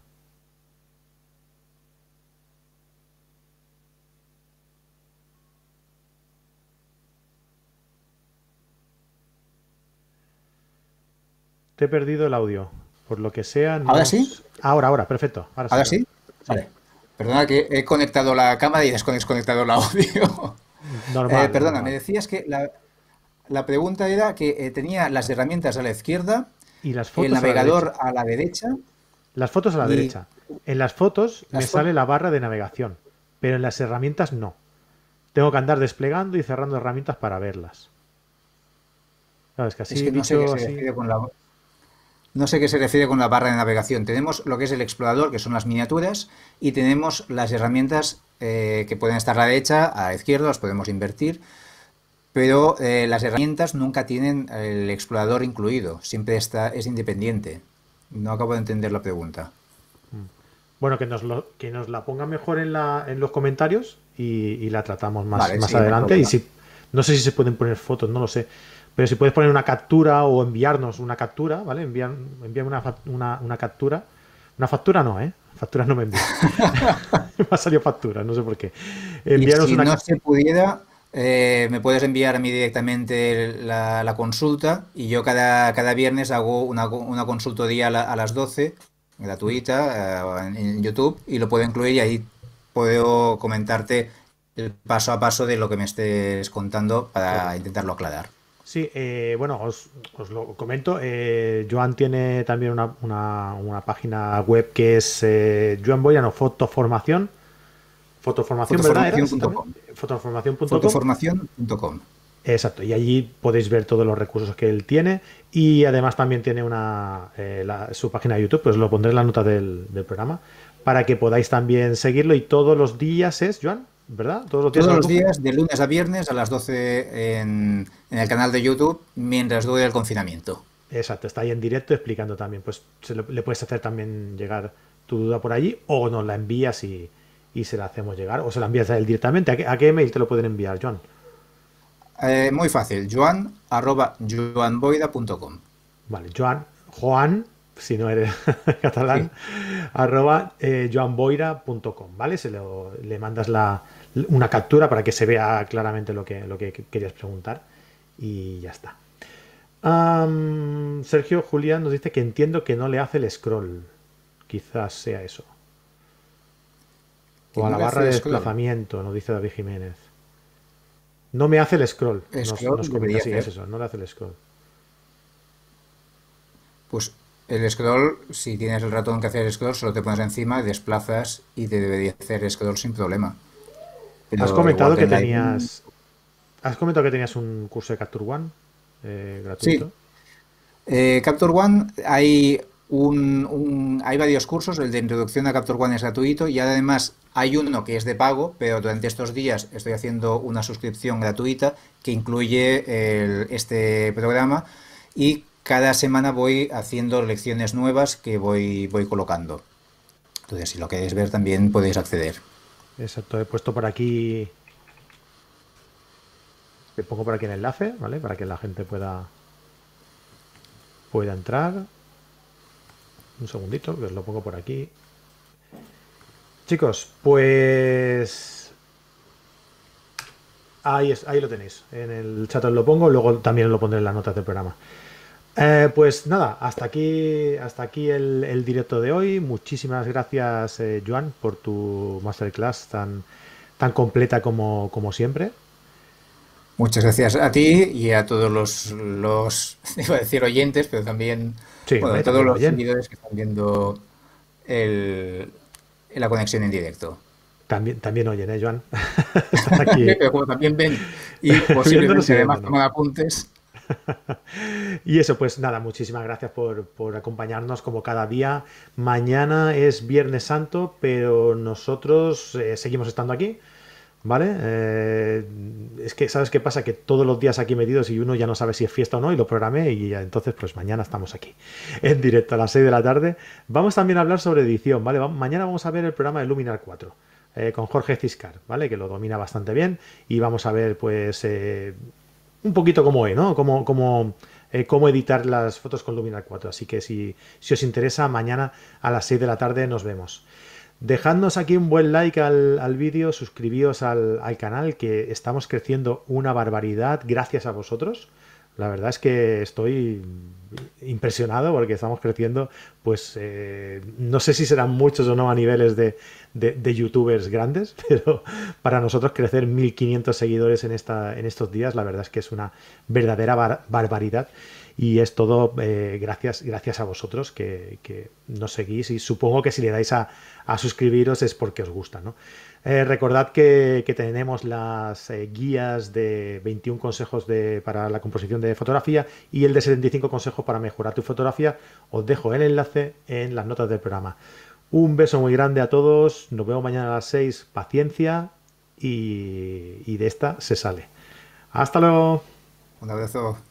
S1: Te he perdido el audio. Por lo que sea. ¿Ahora sí? Ahora, ahora, perfecto. Ahora, sí? Vale.
S2: Perdona que he conectado la cámara y desconectado el audio. *laughs*
S1: Eh, perdona, me
S2: decías que la, pregunta era que eh, tenía las herramientas a la izquierda
S1: y el navegador
S2: a la derecha.
S1: las fotos a la derecha. En las fotos me sale la barra de navegación, pero en las herramientas no. Tengo que andar desplegando y cerrando herramientas para verlas. es que no sé qué
S2: se con la no sé qué se refiere con la barra de navegación. Tenemos lo que es el explorador, que son las miniaturas, y tenemos las herramientas eh, que pueden estar a la derecha, a la izquierda, las podemos invertir, pero eh, las herramientas nunca tienen el explorador incluido, siempre está, es independiente. No acabo de entender la pregunta.
S1: Mm. Bueno, que nos, lo, que nos la ponga mejor en, la, en los comentarios y, la tratamos más, más adelante. y si, no sé si se pueden poner fotos, no lo sé. Pero si puedes poner una captura o enviarnos una captura, ¿vale? Envían, una, una, captura. Una factura no, ¿eh? Factura no me *laughs* *laughs* me ha salido factura, no sé por qué. si no se pudiera, eh,
S2: me puedes enviar a mí directamente la, consulta y yo cada, cada viernes hago una, una consultoría a, a, las 12, gratuita, eh, en YouTube, y lo puedo incluir y ahí puedo comentarte el paso a paso de lo que me estés contando para intentarlo aclarar.
S1: Sí, eh, bueno, os, lo comento. Eh, Joan tiene también una, página web que es eh, Joan Boyano Fotoformación. Fotoformación.com. Fotoformación.com. Exacto, y allí podéis ver todos los recursos que él tiene y además también tiene una, su página de YouTube, pues lo pondré en la nota del, del programa, para que podáis también seguirlo y todos los días es, Joan. ¿verdad? Todos los días, de
S2: lunes a viernes a las 12 en, el canal de YouTube mientras dure el
S1: confinamiento. Exacto, está ahí en directo explicando también. Pues le, puedes hacer también llegar tu duda por allí o nos la envías y, se la hacemos llegar o se la envías a él directamente. ¿A qué, email te lo pueden enviar, Joan? Eh, muy fácil, joan arroba joanboida.com. Vale, Joan, Juan, si no eres *laughs* catalán, arroba eh, joanboida.com ¿vale? Se lo, le mandas la, una captura para que se vea claramente lo que, lo que querías preguntar y ya está. Sergio Julián nos dice que entiendo que no le hace el scroll. Quizás sea eso. O a la barra de desplazamiento, nos dice David Jiménez. No me hace el scroll. eso, no le hace el scroll.
S2: Pues el scroll, si tienes el ratón que hacer el scroll, solo te pones encima, desplazas y te debería hacer scroll sin problema has comentado que tenías.
S1: Has comentado que tenías un curso de Capture One eh, gratuito.
S2: Eh, Capture One hay un, hay varios cursos, el de introducción a Capture One es gratuito y además hay uno que es de pago, pero durante estos días estoy haciendo una suscripción gratuita que incluye este programa y cada semana voy haciendo lecciones nuevas que voy, voy colocando. Entonces, si lo queréis ver también podéis acceder.
S1: Exacto, he puesto por aquí. Le pongo por aquí el enlace, ¿vale? Para que la gente pueda. pueda entrar. Un segundito, que os lo pongo por aquí. Chicos, pues. Ahí, ahí lo tenéis. En el chat os lo pongo, luego también os lo pondré en las notas del programa. Eh, pues nada, hasta aquí, hasta aquí el, directo de hoy. Muchísimas gracias, eh, Joan, por tu masterclass tan, tan completa como, siempre. Muchas
S2: gracias a ti y a todos los, los *laughs* iba a decir oyentes, pero también a todos los seguidores que están viendo el, la conexión en
S1: directo. También, también oyen, ¿eh, Joan? *laughs* *laughs* también ven y posiblemente además toman apuntes. *laughs* y eso, pues nada, muchísimas gracias por, acompañarnos como cada día. Mañana es Viernes Santo, pero nosotros eh, seguimos estando aquí. ¿Vale? Eh, es que, ¿sabes qué pasa? Que todos los días aquí metidos y uno ya no sabe si es fiesta o no y lo programé y ya, entonces pues mañana estamos aquí *laughs* en directo a las 6 de la tarde. Vamos también a hablar sobre edición, ¿vale? mañana vamos a ver el programa de Luminar 4 eh, con Jorge Ciscar, ¿vale? Que lo domina bastante bien y vamos a ver pues un poquito como es, ¿no? como cómo, eh, cómo editar las fotos con Luminar 4. Así que si, si os interesa, mañana a las 6 de la tarde nos vemos. Dejadnos aquí un buen like al, al vídeo, suscribíos al, al, canal, que estamos creciendo una barbaridad gracias a vosotros. La verdad es que estoy impresionado porque estamos creciendo, pues eh, no sé si serán muchos o no a niveles de, de, youtubers grandes, *laughs* pero para nosotros crecer 1500 seguidores en, esta, en estos días, la verdad es que es una verdadera barbaridad y es todo eh, gracias, gracias a vosotros que, que, nos seguís y supongo que si le dais a, a suscribiros es porque os gusta, ¿no? Eh, recordad que, tenemos las eh, guías de 21 consejos para la composición de fotografía y el de 75 consejos para mejorar tu fotografía. Os dejo el enlace en las notas del programa. Un beso muy grande a todos. Nos vemos mañana a las 6. Paciencia y, y de esta se sale. Hasta luego.
S2: Un abrazo.